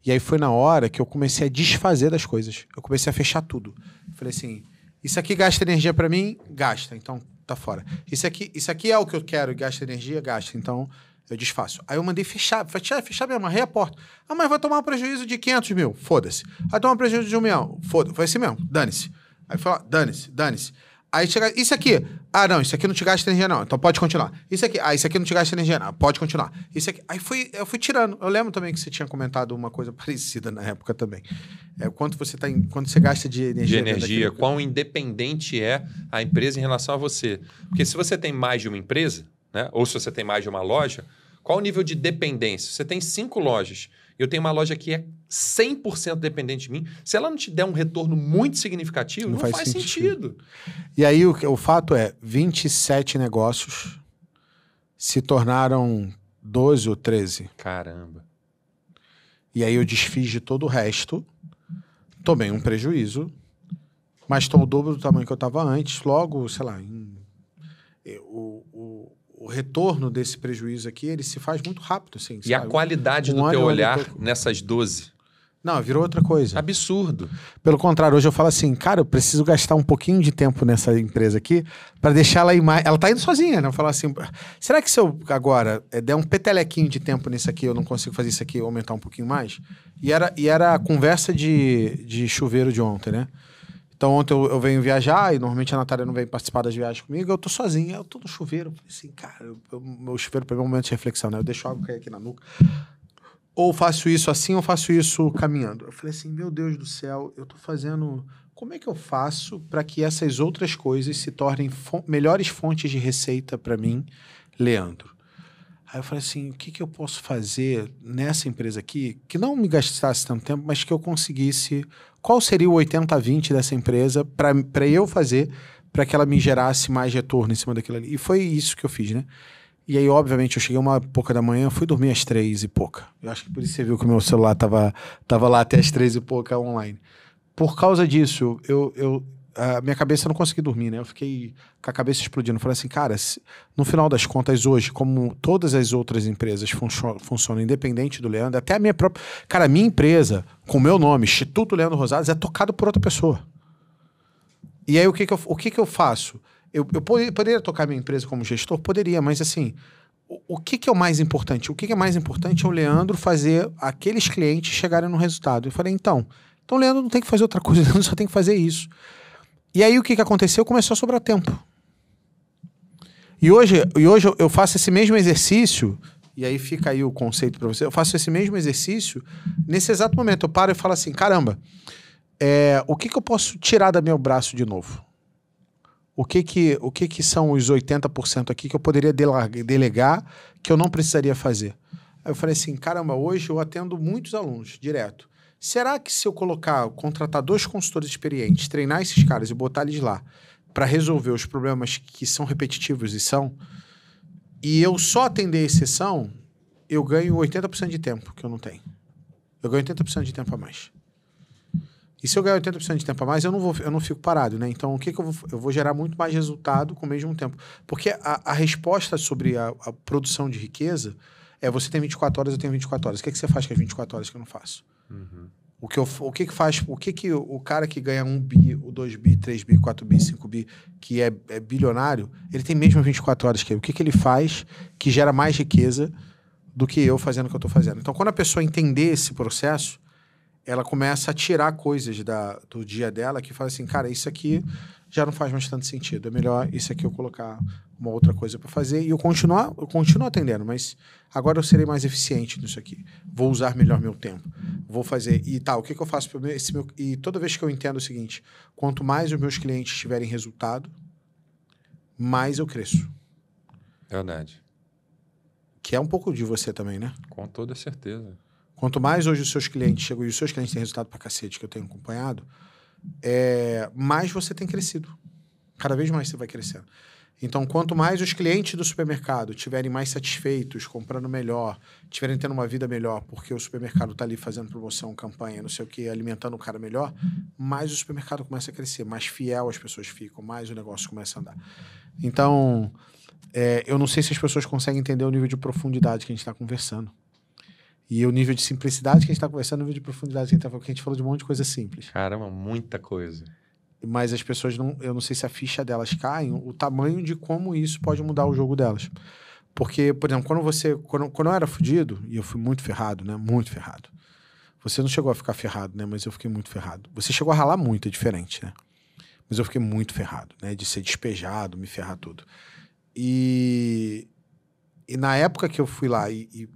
E aí foi na hora que eu comecei a desfazer das coisas. Eu comecei a fechar tudo. Eu falei assim, isso aqui gasta energia para mim? Gasta, então tá fora. Isso aqui, isso aqui é o que eu quero e gasta energia? Gasta, então eu desfaço. Aí eu mandei fechar, fechar, fechar mesmo, arrei a porta. Ah, mas vai tomar um prejuízo de 500 mil. Foda-se. Vai tomar um prejuízo de um milhão. Foda-se. Foi assim mesmo. Dane-se. Aí fala, dane-se, dane-se. Aí chega, isso aqui. Ah, não, isso aqui não te gasta energia, não. Então pode continuar. Isso aqui, ah, isso aqui não te gasta energia, não. Pode continuar. Isso aqui. Aí fui, eu fui tirando. Eu lembro também que você tinha comentado uma coisa parecida na época também. É, quanto você tá em, quanto você gasta de energia. De energia, quão independente é a empresa em relação a você. Porque se você tem mais de uma empresa, né? ou se você tem mais de uma loja, qual o nível de dependência? Você tem cinco lojas. Eu tenho uma loja que é 100% dependente de mim. Se ela não te der um retorno muito significativo, não, não faz, faz sentido. sentido. E aí o, o fato é, 27 negócios se tornaram 12 ou 13. Caramba. E aí eu desfiz de todo o resto, tomei um prejuízo, mas estou o dobro do tamanho que eu estava antes, logo, sei lá, em, eu, o retorno desse prejuízo aqui, ele se faz muito rápido. Assim, e a qualidade um do teu olhar tô... nessas 12? Não, virou outra coisa. Absurdo. Pelo contrário, hoje eu falo assim, cara, eu preciso gastar um pouquinho de tempo nessa empresa aqui para deixar ela ir mais. Ela tá indo sozinha, né? Eu falo assim, será que se eu agora eh, der um petelequinho de tempo nisso aqui, eu não consigo fazer isso aqui aumentar um pouquinho mais? E era, e era a conversa de, de chuveiro de ontem, né? Então ontem eu, eu, venho viajar e normalmente a Natália não vem participar das viagens comigo, eu tô sozinha, eu tô no chuveiro. Falei assim, cara, meu chuveiro para um momento de reflexão, né? Eu deixo água cair aqui na nuca. Ou faço isso assim, ou faço isso caminhando. Eu falei assim, meu Deus do céu, eu tô fazendo. Como é que eu faço para que essas outras coisas se tornem fo melhores fontes de receita para mim, Leandro? Aí eu falei assim, o que, que eu posso fazer nessa empresa aqui que não me gastasse tanto tempo, mas que eu conseguisse qual seria o 80-20 dessa empresa para eu fazer para que ela me gerasse mais retorno em cima daquilo ali. E foi isso que eu fiz, né? E aí, obviamente, eu cheguei uma pouca da manhã, fui dormir às três e pouca. Eu acho que por isso você viu que o meu celular tava, tava lá até as três e pouca online. Por causa disso, eu, eu, a minha cabeça não consegui dormir, né? Eu fiquei com a cabeça explodindo. falei assim, cara, no final das contas, hoje, como todas as outras empresas fun funcionam independente do Leandro, até a minha própria. Cara, a minha empresa, com o meu nome, Instituto Leandro Rosales, é tocado por outra pessoa. E aí o que, que, eu, o que, que eu faço? Eu, eu poderia tocar minha empresa como gestor? Poderia, mas assim, o, o que, que é o mais importante? O que, que é mais importante é o Leandro fazer aqueles clientes chegarem no resultado. Eu falei, então. Então, o Leandro não tem que fazer outra coisa, ele só tem que fazer isso. E aí o que, que aconteceu? Começou a sobrar tempo. E hoje, e hoje eu faço esse mesmo exercício, e aí fica aí o conceito para você. Eu faço esse mesmo exercício nesse exato momento. Eu paro e falo assim: caramba, é, o que, que eu posso tirar do meu braço de novo? O que que, o que que são os 80% aqui que eu poderia delegar que eu não precisaria fazer? Aí eu falei assim: caramba, hoje eu atendo muitos alunos direto. Será que se eu colocar, contratar dois consultores experientes, treinar esses caras e botar eles lá para resolver os problemas que são repetitivos e são, e eu só atender a exceção, eu ganho 80% de tempo que eu não tenho. Eu ganho 80% de tempo a mais. E se eu ganhar 80% de tempo a mais, eu não, vou, eu não fico parado, né? Então, o que, que eu vou... Eu vou gerar muito mais resultado com o mesmo tempo. Porque a, a resposta sobre a, a, produção de riqueza é você tem 24 horas, eu tenho 24 horas. O que, que você faz com as 24 horas que eu não faço? Uhum. O que, eu, o que, que faz, o que, que o cara que ganha um bi, o dois bi, três bi, quatro bi, cinco bi, que é, é bilionário, ele tem mesmo 24 horas que ele. É o que, que ele faz que gera mais riqueza do que eu fazendo o que eu estou fazendo? Então, quando a pessoa entender esse processo, ela começa a tirar coisas da, do dia dela que fala assim, cara, isso aqui. Uhum já não faz mais tanto sentido. É melhor isso aqui eu colocar uma outra coisa para fazer e eu continuar, eu continuo atendendo, mas agora eu serei mais eficiente nisso aqui. Vou usar melhor meu tempo. Vou fazer e tal. Tá, o que, que eu faço para esse meu e toda vez que eu entendo o seguinte, quanto mais os meus clientes tiverem resultado, mais eu cresço. Verdade. Que é um pouco de você também, né? Com toda certeza. Quanto mais hoje os seus clientes chegam e os seus clientes têm resultado para cacete que eu tenho acompanhado, é, mais você tem crescido. Cada vez mais você vai crescendo. Então, quanto mais os clientes do supermercado tiverem mais satisfeitos, comprando melhor, tiverem tendo uma vida melhor, porque o supermercado está ali fazendo promoção, campanha, não sei o que, alimentando o cara melhor, mais o supermercado começa a crescer, mais fiel as pessoas ficam, mais o negócio começa a andar. Então, é, eu não sei se as pessoas conseguem entender o nível de profundidade que a gente está conversando. E o nível de simplicidade que a gente está conversando, o nível de profundidade que a gente está falando, que a gente falou de um monte de coisa simples. Caramba, muita coisa. Mas as pessoas não, eu não sei se a ficha delas cai, o tamanho de como isso pode mudar o jogo delas. Porque, por exemplo, quando você, quando, quando eu era fudido, e eu fui muito ferrado, né? Muito ferrado. Você não chegou a ficar ferrado, né? Mas eu fiquei muito ferrado. Você chegou a ralar muito, é diferente, né? Mas eu fiquei muito ferrado, né? De ser despejado, me ferrar tudo. E, e na época que eu fui lá e, e,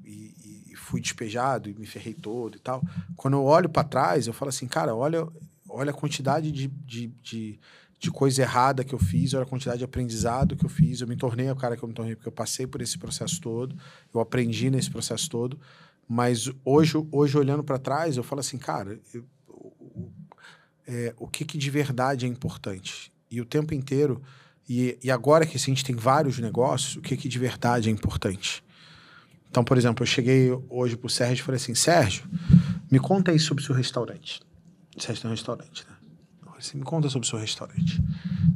fui despejado e me ferrei todo e tal. Quando eu olho para trás, eu falo assim, cara, olha, olha a quantidade de, de, de, de, coisa errada que eu fiz, olha a quantidade de aprendizado que eu fiz. Eu me tornei o cara que eu me tornei porque eu passei por esse processo todo, eu aprendi nesse processo todo. Mas hoje, hoje olhando para trás, eu falo assim, cara, eu, é, o que, que de verdade é importante? E o tempo inteiro, e, e agora que a gente tem vários negócios, o que, que de verdade é importante? Então, por exemplo, eu cheguei hoje pro Sérgio e falei assim: Sérgio, me conta aí sobre o seu restaurante. O Sérgio tem um restaurante, né? Eu falei assim, me conta sobre o seu restaurante.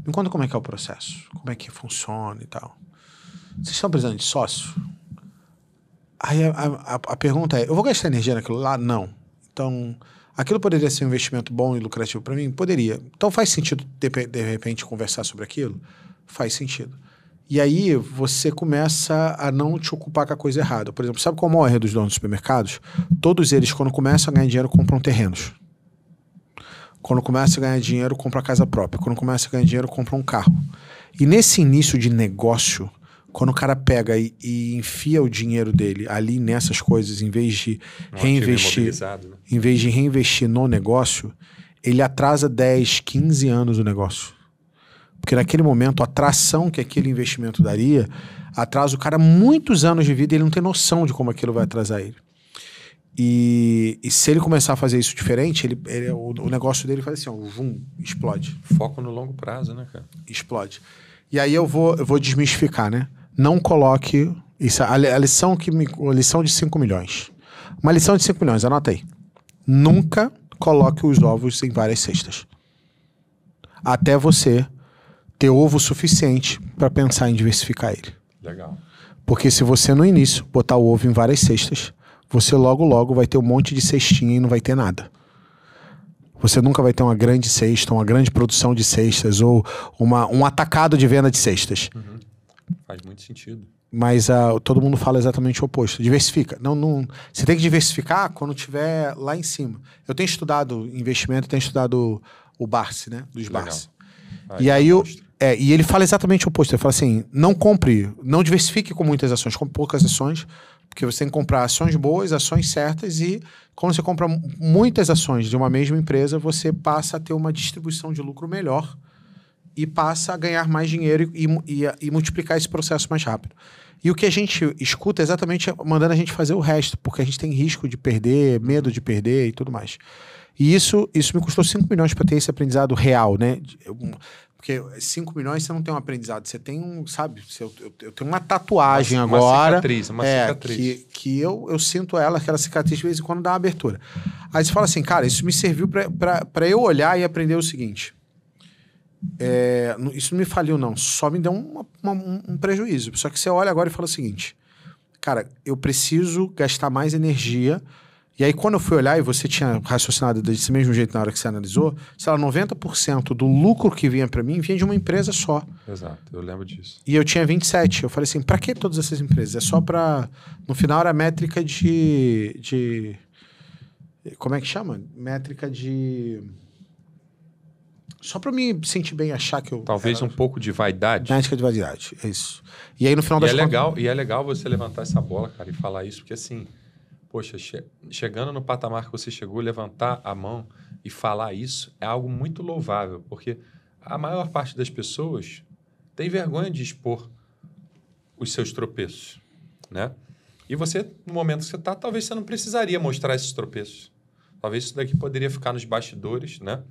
Me conta como é que é o processo, como é que funciona e tal. Vocês estão precisando de sócio? Aí a, a, a pergunta é: eu vou gastar energia naquilo lá? Não. Então, aquilo poderia ser um investimento bom e lucrativo para mim? Poderia. Então faz sentido, de, de repente, conversar sobre aquilo? Faz sentido. E aí você começa a não te ocupar com a coisa errada. Por exemplo, sabe qual é a maior dos donos dos supermercados? Todos eles, quando começam a ganhar dinheiro, compram terrenos. Quando começam a ganhar dinheiro, compram casa própria. Quando começam a ganhar dinheiro, compram um carro. E nesse início de negócio, quando o cara pega e, e, enfia o dinheiro dele ali nessas coisas, em vez de um reinvestir, né? em vez de reinvestir no negócio, ele atrasa 10, 15 anos o negócio. Porque naquele momento, a tração que aquele investimento daria atrasa o cara muitos anos de vida e ele não tem noção de como aquilo vai atrasar ele. E, e se ele começar a fazer isso diferente, ele, ele o, o, negócio dele faz assim, ó, vum, explode. Foco no longo prazo, né, cara? Explode. E aí eu vou, eu vou desmistificar, né? Não coloque. Isso, a, a lição que me, a lição de 5 milhões. Uma lição de 5 milhões, anota aí. Nunca coloque os ovos em várias cestas. Até você ter ovo suficiente para pensar em diversificar ele. Legal. Porque se você no início botar o ovo em várias cestas, você logo logo vai ter um monte de cestinha e não vai ter nada. Você nunca vai ter uma grande cesta, uma grande produção de cestas ou uma, um atacado de venda de cestas. Uhum. Faz muito sentido. Mas uh, todo mundo fala exatamente o oposto. Diversifica. Não, não, você tem que diversificar quando tiver lá em cima. Eu tenho estudado investimento, tenho estudado o Barsi, né? Dos Barsi e é aí eu, é, e ele fala exatamente o oposto. Ele fala assim: não compre, não diversifique com muitas ações, com poucas ações, porque você tem que comprar ações boas, ações certas, e quando você compra muitas ações de uma mesma empresa, você passa a ter uma distribuição de lucro melhor e passa a ganhar mais dinheiro e, e, e multiplicar esse processo mais rápido. E o que a gente escuta é exatamente mandando a gente fazer o resto, porque a gente tem risco de perder, medo de perder e tudo mais. E isso, isso me custou 5 milhões para ter esse aprendizado real, né? Porque 5 milhões você não tem um aprendizado, você tem um, sabe, eu, eu tenho uma tatuagem uma, agora. Uma cicatriz, uma é, cicatriz. Que, que eu, eu sinto ela, aquela cicatriz, de vez em quando dá uma abertura. Aí você fala assim, cara, isso me serviu para eu olhar e aprender o seguinte. É, isso não me faliu, não, só me deu uma, uma, um prejuízo. Só que você olha agora e fala o seguinte: cara, eu preciso gastar mais energia e aí, quando eu fui olhar, e você tinha raciocinado desse mesmo jeito na hora que você analisou, sei lá, 90% do lucro que vinha para mim vinha de uma empresa só. Exato, eu lembro disso. E eu tinha 27. Eu falei assim, para que todas essas empresas? É só para... No final era métrica de, de... Como é que chama? Métrica de... Só para me sentir bem, achar que eu... Talvez era... um pouco de vaidade. Métrica de vaidade, é isso. E aí, no final e das é contas... Legal, e é legal você levantar essa bola, cara, e falar isso, porque assim poxa, che chegando no patamar que você chegou, levantar a mão e falar isso é algo muito louvável, porque a maior parte das pessoas tem vergonha de expor os seus tropeços, né? E você, no momento que você está, talvez você não precisaria mostrar esses tropeços. Talvez isso daqui poderia ficar nos bastidores, né?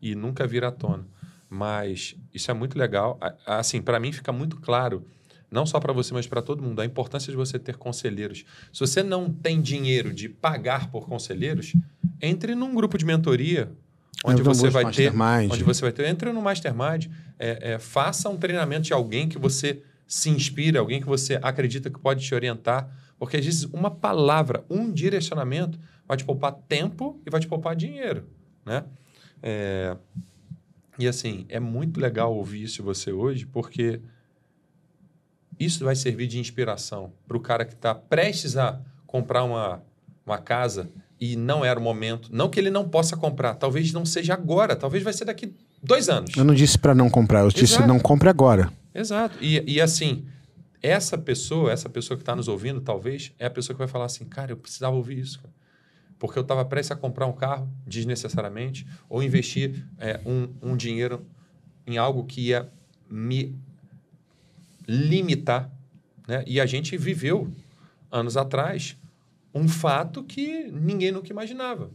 E nunca vir à tona. Mas isso é muito legal. Assim, para mim fica muito claro não só para você, mas para todo mundo, a importância de você ter conselheiros. Se você não tem dinheiro de pagar por conselheiros, entre num grupo de mentoria, é, onde você vai ter, onde você vai ter, entre no mastermind, é, é, faça um treinamento de alguém que você se inspira, alguém que você acredita que pode te orientar, porque às vezes uma palavra, um direcionamento vai te poupar tempo e vai te poupar dinheiro, né? É... E assim, é muito legal ouvir isso de você hoje, porque isso vai servir de inspiração para o cara que está prestes a comprar uma, uma casa e não era o momento. Não que ele não possa comprar, talvez não seja agora, talvez vai ser daqui dois anos. Eu não disse para não comprar, eu Exato. disse não compre agora. Exato. E, e assim, essa pessoa, essa pessoa que está nos ouvindo, talvez, é a pessoa que vai falar assim: cara, eu precisava ouvir isso. Porque eu estava prestes a comprar um carro desnecessariamente ou investir é, um, um dinheiro em algo que ia me limitar. Né? E a gente viveu, anos atrás, um fato que ninguém nunca imaginava,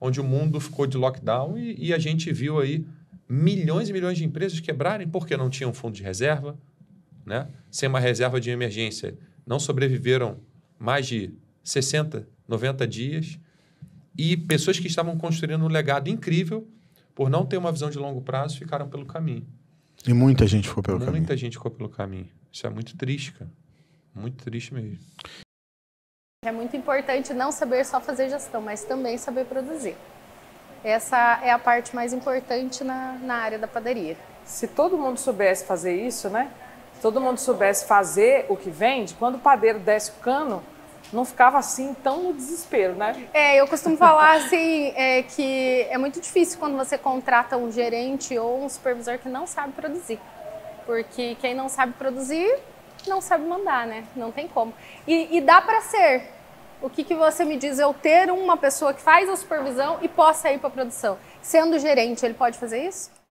onde o mundo ficou de lockdown e, e a gente viu aí milhões e milhões de empresas quebrarem porque não tinham fundo de reserva, né? sem uma reserva de emergência. Não sobreviveram mais de 60, 90 dias. E pessoas que estavam construindo um legado incrível, por não ter uma visão de longo prazo, ficaram pelo caminho. E muita gente ficou pelo muita caminho. Muita gente ficou pelo caminho. Isso é muito triste, cara. Muito triste mesmo. É muito importante não saber só fazer gestão, mas também saber produzir. Essa é a parte mais importante na, na área da padaria. Se todo mundo soubesse fazer isso, né? Se todo mundo soubesse fazer o que vende, quando o padeiro desce o cano, não ficava assim tão no desespero, né? É, eu costumo falar assim é, que é muito difícil quando você contrata um gerente ou um supervisor que não sabe produzir, porque quem não sabe produzir não sabe mandar, né? Não tem como. E, e dá para ser. O que, que você me diz? Eu ter uma pessoa que faz a supervisão e possa ir para a produção, sendo gerente, ele pode fazer isso?